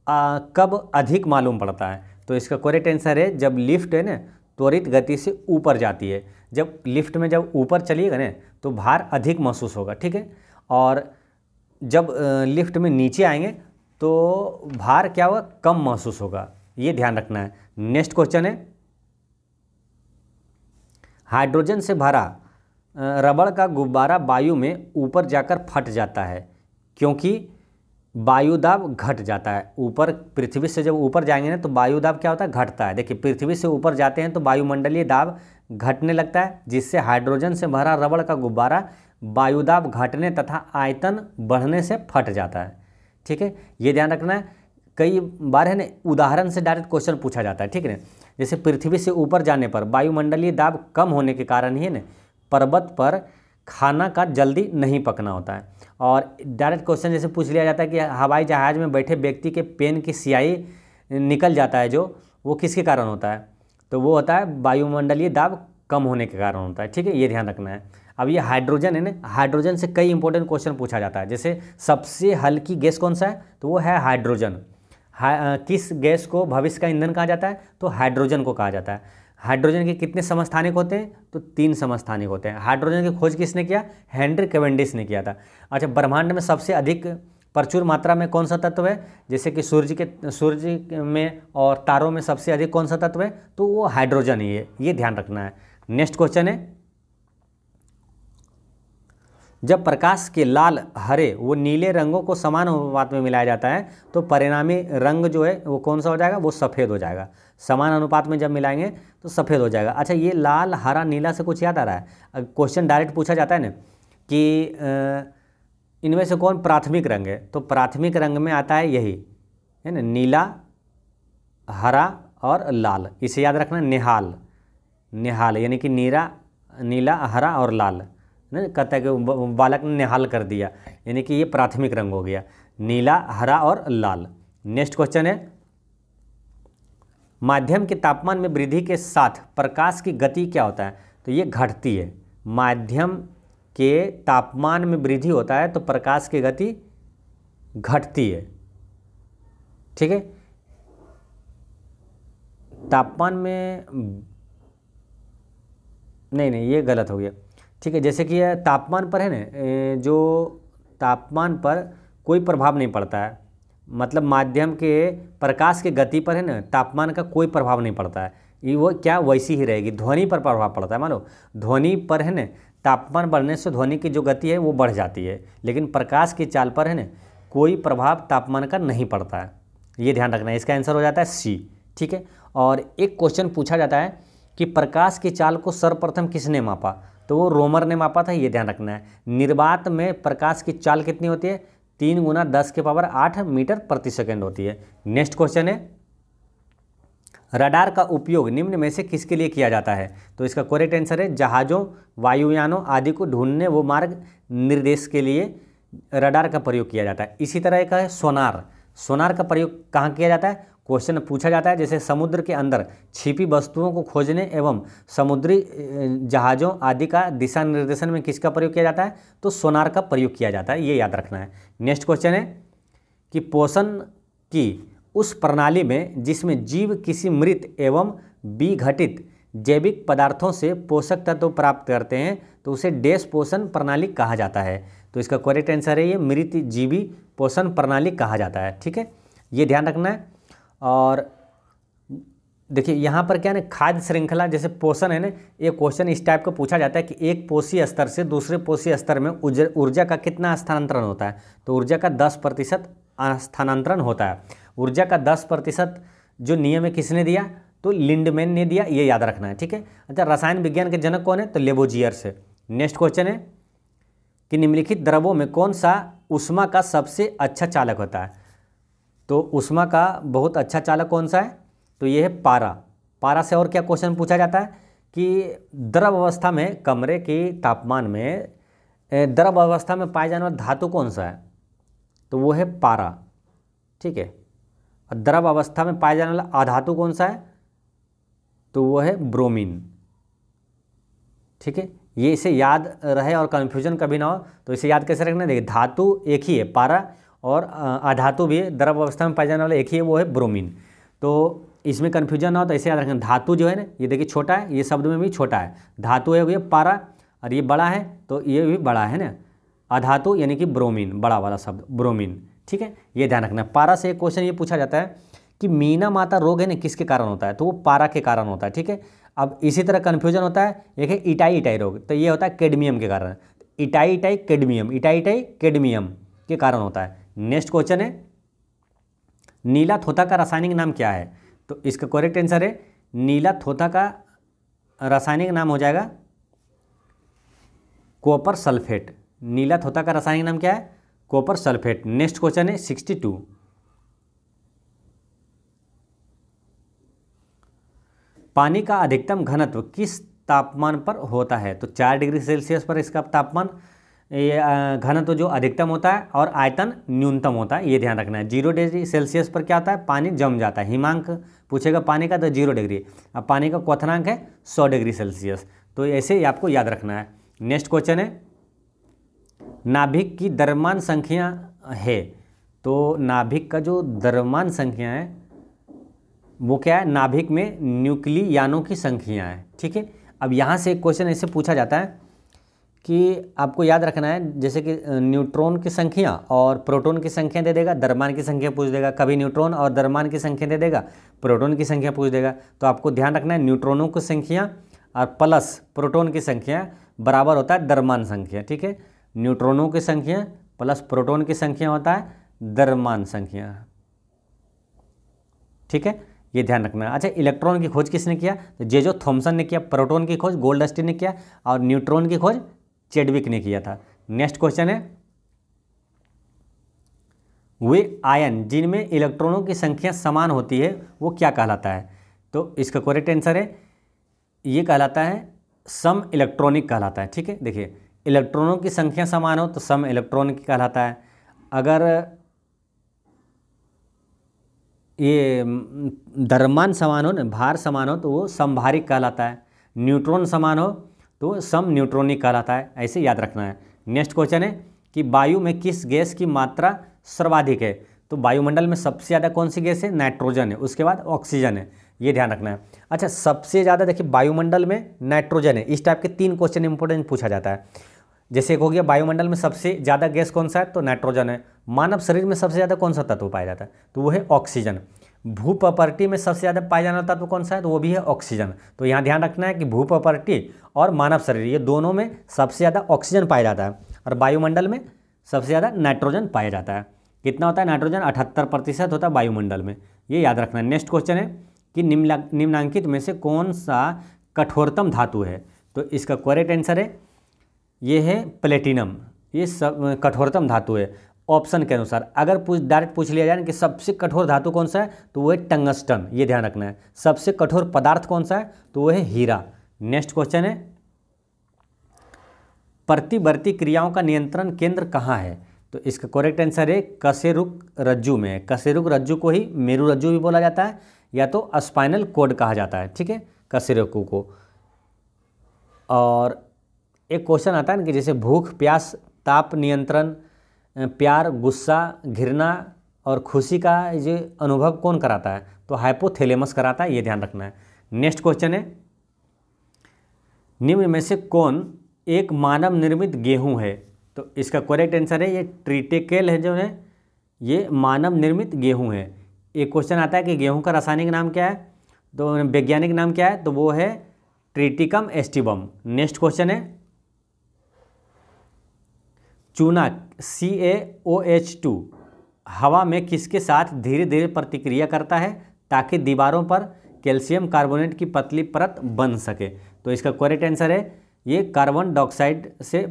Speaker 1: आ, कब अधिक मालूम पड़ता है तो इसका करेक्ट आंसर है जब लिफ्ट है ना त्वरित गति से ऊपर जाती है जब लिफ्ट में जब ऊपर चलिएगा ना तो भार अधिक महसूस होगा ठीक है और जब लिफ्ट में नीचे आएंगे तो भार क्या होगा कम महसूस होगा ये ध्यान रखना है नेक्स्ट क्वेश्चन है हाइड्रोजन से भरा रबड़ का गुब्बारा वायु में ऊपर जाकर फट जाता है क्योंकि वायुदाब घट जाता है ऊपर पृथ्वी से जब ऊपर जाएंगे ना तो वायुदाब क्या होता है घटता है देखिए पृथ्वी से ऊपर जाते हैं तो वायुमंडलीय दाब घटने लगता है जिससे हाइड्रोजन से भरा रबड़ का गुब्बारा वायुदाब घटने तथा आयतन बढ़ने से फट जाता है ठीक है ये ध्यान रखना है कई बार है ना उदाहरण से डायरेक्ट क्वेश्चन पूछा जाता है ठीक है जैसे पृथ्वी से ऊपर जाने पर वायुमंडलीय दाब कम होने के कारण ही है ना पर्वत पर खाना का जल्दी नहीं पकना होता है और डायरेक्ट क्वेश्चन जैसे पूछ लिया जाता है कि हवाई जहाज़ में बैठे व्यक्ति के पेन की सियाही निकल जाता है जो वो किसके कारण होता है तो वो होता है वायुमंडलीय दाब कम होने के कारण होता है ठीक है ये ध्यान रखना है अब ये हाइड्रोजन है ना हाइड्रोजन से कई इंपॉर्टेंट क्वेश्चन पूछा जाता है जैसे सबसे हल्की गैस कौन सा है तो वो है हाइड्रोजन हा किस गैस को भविष्य का ईंधन कहा जाता है तो हाइड्रोजन को कहा जाता है हाइड्रोजन के कितने समस्थानिक होते हैं तो तीन समस्थानिक होते हैं हाइड्रोजन की खोज किसने किया हेनरी कैवेंडिस ने किया था अच्छा ब्रह्मांड में सबसे अधिक प्रचुर मात्रा में कौन सा तत्व है जैसे कि सूर्य के सूर्य में और तारों में सबसे अधिक कौन सा तत्व है तो वो हाइड्रोजन ही है ये ध्यान रखना है नेक्स्ट क्वेश्चन है जब प्रकाश के लाल हरे वो नीले रंगों को समान अनुपात में मिलाया जाता है तो परिणामी रंग जो है वो कौन सा हो जाएगा वो सफ़ेद हो जाएगा समान अनुपात में जब मिलाएंगे तो सफ़ेद हो जाएगा अच्छा ये लाल हरा नीला से कुछ याद आ रहा है क्वेश्चन डायरेक्ट पूछा जाता है ना कि इनमें से कौन प्राथमिक रंग है तो प्राथमिक रंग में आता है यही है ना नीला हरा और लाल इसे याद रखना निहाल निहाल यानी कि नीरा नीला हरा और लाल ना कहता है कि बालक ने निहाल कर दिया यानी कि ये प्राथमिक रंग हो गया नीला हरा और लाल नेक्स्ट क्वेश्चन है माध्यम के तापमान में वृद्धि के साथ प्रकाश की गति क्या होता है तो ये घटती है माध्यम के तापमान में वृद्धि होता है तो प्रकाश की गति घटती है ठीक है तापमान में नहीं नहीं ये गलत हो गया ठीक है जैसे कि तापमान पर है ना जो तापमान पर कोई प्रभाव नहीं पड़ता है मतलब माध्यम के प्रकाश के गति पर है ना तापमान का कोई प्रभाव नहीं पड़ता है ये वो क्या वैसी ही रहेगी ध्वनि पर प्रभाव पड़ता है मानो ध्वनि पर है ना तापमान बढ़ने से ध्वनि की जो गति है वो बढ़ जाती है लेकिन प्रकाश की चाल पर है ना कोई प्रभाव तापमान का नहीं पड़ता है ये ध्यान रखना है इसका आंसर हो जाता है सी ठीक है और एक क्वेश्चन पूछा जाता है कि प्रकाश की चाल को सर्वप्रथम किसने मापा तो वो रोमर ने मापा था ये ध्यान रखना है निर्वात में प्रकाश की चाल कितनी होती है तीन गुना दस के पावर आठ मीटर प्रति सेकेंड होती है नेक्स्ट क्वेश्चन है रडार का उपयोग निम्न में से किसके लिए किया जाता है तो इसका करेक्ट आंसर है जहाज़ों वायुयानों आदि को ढूंढने वो मार्ग निर्देश के लिए रडार का प्रयोग किया जाता है इसी तरह का है सोनार सोनार का प्रयोग कहाँ किया जाता है क्वेश्चन पूछा जाता है जैसे समुद्र के अंदर छिपी वस्तुओं को खोजने एवं समुद्री जहाज़ों आदि का दिशा निर्देशन में किसका प्रयोग किया जाता है तो सोनार का प्रयोग किया जाता है ये याद रखना है नेक्स्ट क्वेश्चन है कि पोषण की उस प्रणाली में जिसमें जीव किसी मृत एवं विघटित जैविक पदार्थों से पोषक तत्व प्राप्त करते हैं तो उसे डेस पोषण प्रणाली कहा जाता है तो इसका करेक्ट आंसर है ये मृत जीवी पोषण प्रणाली कहा जाता है ठीक है ये ध्यान रखना है और देखिए यहाँ पर क्या है ना खाद्य श्रृंखला जैसे पोषण है ना ये क्वेश्चन इस टाइप का पूछा जाता है कि एक पोषी स्तर से दूसरे पोषी स्तर में ऊर्जा का कितना स्थानांतरण होता है तो ऊर्जा का दस प्रतिशत स्थानांतरण होता है ऊर्जा का दस प्रतिशत जो नियम है किसने दिया तो लिंडमैन ने दिया ये याद रखना है ठीक है अच्छा रसायन विज्ञान के जनक कौन है तो लेबोजियर से नेक्स्ट क्वेश्चन है कि निम्नलिखित द्रवों में कौन सा उष्मा का सबसे अच्छा चालक होता है तो उष्मा का बहुत अच्छा चालक कौन सा है तो ये है पारा पारा से और क्या क्वेश्चन पूछा जाता है कि द्रव अवस्था में कमरे के तापमान में द्रव अवस्था में पाया जाने वाला धातु कौन सा है तो वो है पारा ठीक है और द्रव अवस्था में पाया जाने वाला अधातु कौन सा है तो वो है ब्रोमीन ठीक है ये इसे याद रहे और कन्फ्यूजन कभी ना हो तो इसे याद कैसे रखना देखिए धातु एक ही है पारा और अधातु भी द्रव अवस्था में पाए जाने वाला एक ही है वो है ब्रोमीन तो इसमें कन्फ्यूजन ना हो तो ऐसे याद रखना धातु जो है ना ये देखिए छोटा है ये शब्द में भी छोटा है धातु है ये पारा और ये बड़ा है तो ये भी बड़ा है ना अधातु यानी कि ब्रोमीन बड़ा वाला शब्द ब्रोमीन ठीक है ये ध्यान रखना पारा से एक क्वेश्चन ये पूछा जाता है कि मीना माता रोग है ना किसके कारण होता है तो वो पारा के कारण होता है ठीक है अब इसी तरह कन्फ्यूजन होता है एक है इटाई इटाई रोग तो ये होता है केडमियम के कारण itai itai cadmium itai itai cadmium के कारण होता है नेक्स्ट क्वेश्चन है नीला थोथा का रासायनिक नाम क्या है तो इसका करेक्ट आंसर है नीला थोथा का रासायनिक नाम हो जाएगा कॉपर सल्फेट नीला थोथा का रासायनिक नाम क्या है कॉपर सल्फेट नेक्स्ट क्वेश्चन है सिक्सटी टू पानी का अधिकतम घनत्व किस तापमान पर होता है तो चार डिग्री सेल्सियस पर इसका तापमान ये घनत्व तो जो अधिकतम होता है और आयतन न्यूनतम होता है ये ध्यान रखना है जीरो डिग्री सेल्सियस पर क्या होता है पानी जम जाता है हिमांक पूछेगा पानी का तो जीरो डिग्री अब पानी का क्वथनांक है सौ डिग्री सेल्सियस तो ऐसे ही आपको याद रखना है नेक्स्ट क्वेश्चन है नाभिक की दरमान संख्या है तो नाभिक का जो दरमान संख्या है वो क्या है नाभिक में न्यूक्लियानों की संख्या है ठीक है अब यहाँ से एक क्वेश्चन ऐसे पूछा जाता है कि आपको याद रखना है जैसे कि न्यूट्रॉन की संख्या और प्रोटॉन की संख्या दे देगा दरमान की संख्या पूछ देगा कभी न्यूट्रॉन और दरमान की संख्या दे देगा प्रोटॉन की संख्या पूछ देगा तो आपको ध्यान रखना है न्यूट्रॉनों की संख्या और प्लस प्रोटॉन की संख्या बराबर होता है दरमान संख्या ठीक है न्यूट्रॉनों की संख्या प्लस प्रोटोन की संख्या होता है दरमान संख्या ठीक है ये ध्यान रखना अच्छा इलेक्ट्रॉन की खोज किसने किया तो जेजो थॉम्सन ने किया प्रोटॉन की खोज डस्टी ने किया और न्यूट्रॉन की खोज चेडविक ने किया था नेक्स्ट क्वेश्चन है वे आयन जिनमें इलेक्ट्रॉनों की संख्या समान होती है वो क्या कहलाता है तो इसका करेक्ट आंसर है ये कहलाता है सम इलेक्ट्रॉनिक कहलाता है ठीक है देखिए इलेक्ट्रॉनों की संख्या समान हो तो सम इलेक्ट्रॉनिक कहलाता है अगर ये दरमान समान हो ना भार समान हो तो वो समभारिक कहलाता है न्यूट्रॉन समान हो तो सम न्यूट्रॉनिक कहलाता है ऐसे याद रखना है नेक्स्ट क्वेश्चन है कि वायु में किस गैस की मात्रा सर्वाधिक है तो वायुमंडल में सबसे ज़्यादा कौन सी गैस है नाइट्रोजन है उसके बाद ऑक्सीजन है ये ध्यान रखना है अच्छा सबसे ज़्यादा देखिए वायुमंडल में नाइट्रोजन है इस टाइप के तीन क्वेश्चन इंपॉर्टेंट पूछा जाता है जैसे एक हो गया वायुमंडल में सबसे ज़्यादा गैस कौन सा है तो नाइट्रोजन है मानव शरीर में सबसे ज़्यादा कौन सा तत्व पाया जाता है तो वो है ऑक्सीजन भू प्रॉपर्टी में सबसे ज़्यादा पाया जाने वाला तत्व कौन सा है तो वो भी है ऑक्सीजन तो यहाँ ध्यान रखना है कि भू प्रॉपर्टी और मानव शरीर ये दोनों में सबसे ज़्यादा ऑक्सीजन पाया जाता है और वायुमंडल में सबसे ज़्यादा नाइट्रोजन पाया जाता है कितना होता है नाइट्रोजन अठहत्तर प्रतिशत होता है वायुमंडल में ये याद रखना है नेक्स्ट क्वेश्चन है कि निम्न निम्नांकित में से कौन सा कठोरतम धातु है तो इसका करेक्ट आंसर है ये है प्लेटिनम ये सब कठोरतम धातु है ऑप्शन के अनुसार अगर पूछ डायरेक्ट पूछ लिया जाए कि सबसे कठोर धातु कौन सा है तो वह टंगस्टन ये ध्यान रखना है सबसे कठोर पदार्थ कौन सा है तो वह है हीरा नेक्स्ट क्वेश्चन है प्रतिवर्ती क्रियाओं का नियंत्रण केंद्र कहाँ है तो इसका करेक्ट आंसर है कसेरुक रज्जु में कसेरुक रज्जु को ही मेरु रज्जु भी बोला जाता है या तो स्पाइनल कोड कहा जाता है ठीक है कसेरुकू को और एक क्वेश्चन आता है ना कि जैसे भूख प्यास ताप नियंत्रण प्यार गुस्सा घृणा और खुशी का ये अनुभव कौन कराता है तो हाइपोथेलेमस कराता है ये ध्यान रखना है नेक्स्ट क्वेश्चन है निम्न में से कौन एक मानव निर्मित गेहूं है तो इसका करेक्ट आंसर है ये ट्रिटेकेल है जो है ये मानव निर्मित गेहूं है एक क्वेश्चन आता है कि गेहूं का रासायनिक नाम क्या है तो वैज्ञानिक नाम क्या है तो वो है ट्रिटिकम एस्टिबम नेक्स्ट क्वेश्चन है चूना सी ए ओ एच टू हवा में किसके साथ धीरे धीरे प्रतिक्रिया करता है ताकि दीवारों पर कैल्शियम कार्बोनेट की पतली परत बन सके तो इसका करेक्ट आंसर है ये कार्बन डाइऑक्साइड से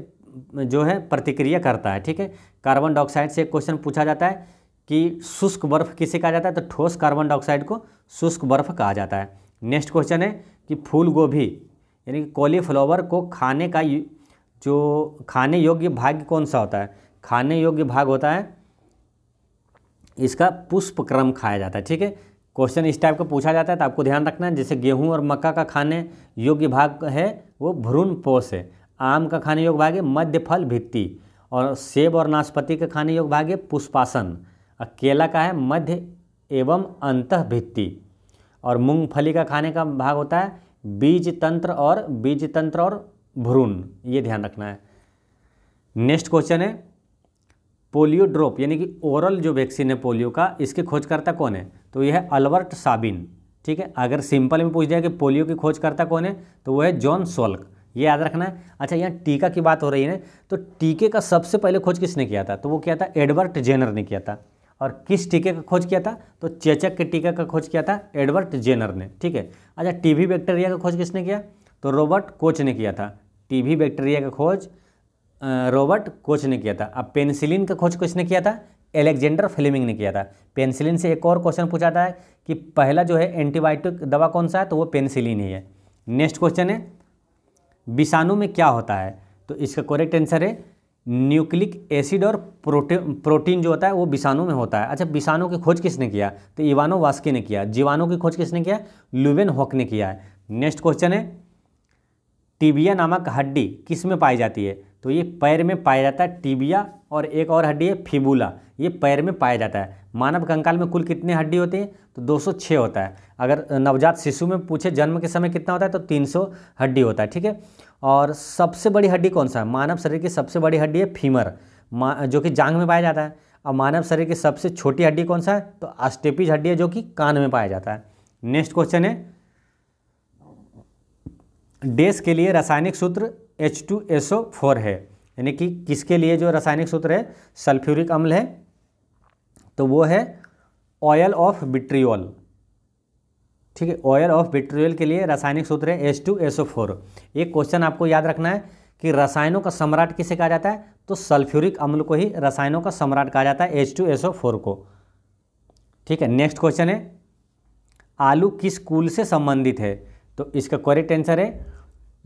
Speaker 1: जो है प्रतिक्रिया करता है ठीक है कार्बन डाइऑक्साइड से क्वेश्चन पूछा जाता है कि शुष्क बर्फ किसे कहा जाता है तो ठोस कार्बन डाइऑक्साइड को शुष्क बर्फ कहा जाता है नेक्स्ट क्वेश्चन है कि फूल गोभी यानी कि कॉलीफ्लावर को खाने का जो खाने योग्य भाग्य कौन सा होता है खाने योग्य भाग होता है इसका पुष्प क्रम खाया जाता है ठीक है क्वेश्चन इस टाइप का पूछा जाता है तो आपको ध्यान रखना है जैसे गेहूं और मक्का का खाने योग्य भाग है वो भ्रूण पोष है आम का खाने योग्य भाग है मध्य फल भित्ति और सेब और नाशपति का खाने योग्य भाग है पुष्पासन और केला का है मध्य एवं अंत भित्ति और मूंगफली का खाने का भाग होता है बीज तंत्र और बीज तंत्र और भ्रूण ये ध्यान रखना है नेक्स्ट क्वेश्चन है पोलियो ड्रॉप यानी कि ओरल जो वैक्सीन है पोलियो का इसके खोजकर्ता कौन है तो यह है अल्बर्ट साबिन ठीक है अगर सिंपल में पूछ जाए कि पोलियो की खोजकर्ता कौन है तो वह है जॉन सोल्क ये याद रखना है अच्छा यहाँ टीका की बात हो रही है ना तो टीके का सबसे पहले खोज किसने किया था तो वो किया था एडवर्ट जेनर ने किया था और किस टीके का खोज किया था तो चेचक के टीका का खोज किया था एडवर्ट जेनर ने ठीक है अच्छा टीबी बैक्टीरिया का खोज किसने किया तो रॉबर्ट कोच ने किया था टीबी बैक्टीरिया का खोज रॉबर्ट कोच ने किया था अब पेनिसिलिन का खोज किसने किया था एलेक्जेंडर फ्लेमिंग ने किया था पेनिसिलिन से एक और क्वेश्चन पूछा था कि पहला जो है एंटीबायोटिक दवा कौन सा है तो वो पेनिसिलिन ही है नेक्स्ट क्वेश्चन है विषाणु में क्या होता है तो इसका करेक्ट आंसर है न्यूक्लिक एसिड और प्रोटीन प्रोटीन जो होता है वो विषाणु में होता है अच्छा विषाणु की खोज किसने किया तो इवानो वास्की ने किया जीवाणु की खोज किसने किया लुवेन हॉक ने किया है नेक्स्ट क्वेश्चन है टीबिया नामक हड्डी किस में पाई जाती है तो ये पैर में पाया जाता है टीबिया और एक और हड्डी है फिबूला ये पैर में पाया जाता है मानव कंकाल में कुल कितने हड्डी होते हैं तो 206 होता है अगर नवजात शिशु में पूछे जन्म के समय कितना होता है तो 300 हड्डी होता है ठीक है और सबसे बड़ी हड्डी कौन सा है मानव शरीर की सबसे बड़ी हड्डी है फीमर जो कि जांग में पाया जाता है और मानव शरीर की सबसे छोटी हड्डी कौन सा है तो आस्टेपिज हड्डी है जो कि कान में पाया जाता है नेक्स्ट क्वेश्चन है डेस के लिए रासायनिक सूत्र H two S O four है यानी कि किसके लिए जो रासायनिक सूत्र है सल्फ्यूरिक अम्ल है तो वो है ऑयल ऑफ बिट्रियोल ठीक है ऑयल ऑफ बिट्रियोल के लिए रासायनिक सूत्र है H two S O four एक क्वेश्चन आपको याद रखना है कि रसायनों का सम्राट किसे कहा जाता है तो सल्फ्यूरिक अम्ल को ही रसायनों का सम्राट कहा जाता है H two S O four को ठीक है नेक्स्ट क्वेश्चन है आलू किस कुल से संबंधित है तो इसका करेक्ट आंसर है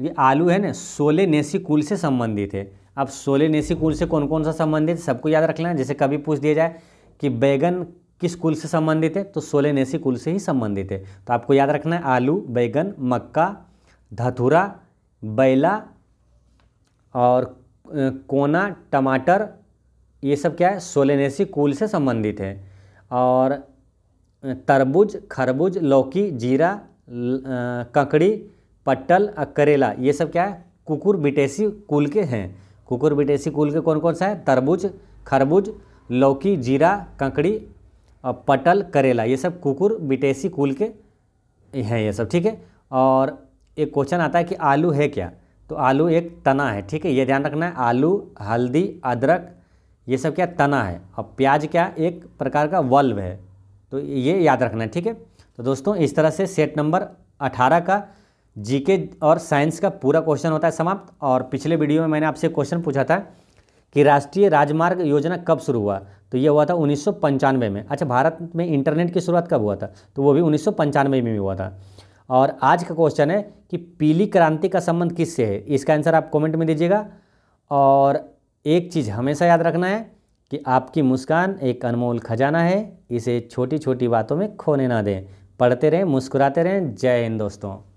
Speaker 1: ये आलू है ना सोलेनेसी कुल से संबंधित है अब सोलेनेसी कुल से कौन कौन सा संबंधित है सबको याद रखना है जैसे कभी पूछ दिया जाए कि बैगन किस कुल से संबंधित है तो सोलेनेसी कुल से ही संबंधित है तो आपको याद रखना है आलू बैगन मक्का धतूरा बैला और कोना टमाटर ये सब क्या है सोलेनेसी कुल से संबंधित है और तरबूज खरबूज लौकी जीरा ककड़ी पट्टल और करेला ये सब क्या है कुकुरबिटेसी कुल के हैं कुकुरबिटेसी कुल के कौन कौन सा है तरबूज खरबूज लौकी जीरा ककड़ी और पटल करेला ये सब कुकुर बिटेसी कुल के हैं ये सब ठीक है और एक क्वेश्चन आता है कि आलू है क्या तो आलू एक तना है ठीक है ये ध्यान रखना है आलू हल्दी अदरक ये सब क्या तना है और प्याज क्या एक प्रकार का वल्व है तो ये याद रखना है ठीक है तो दोस्तों इस तरह से सेट नंबर अठारह का जीके और साइंस का पूरा क्वेश्चन होता है समाप्त और पिछले वीडियो में मैंने आपसे क्वेश्चन पूछा था कि राष्ट्रीय राजमार्ग योजना कब शुरू हुआ तो ये हुआ था उन्नीस में अच्छा भारत में इंटरनेट की शुरुआत कब हुआ था तो वो भी उन्नीस में भी हुआ था और आज का क्वेश्चन है कि पीली क्रांति का संबंध किससे है इसका आंसर आप कमेंट में दीजिएगा और एक चीज़ हमेशा याद रखना है कि आपकी मुस्कान एक अनमोल खजाना है इसे छोटी छोटी बातों में खोने ना दें पढ़ते रहें मुस्कुराते रहें जय हिंद दोस्तों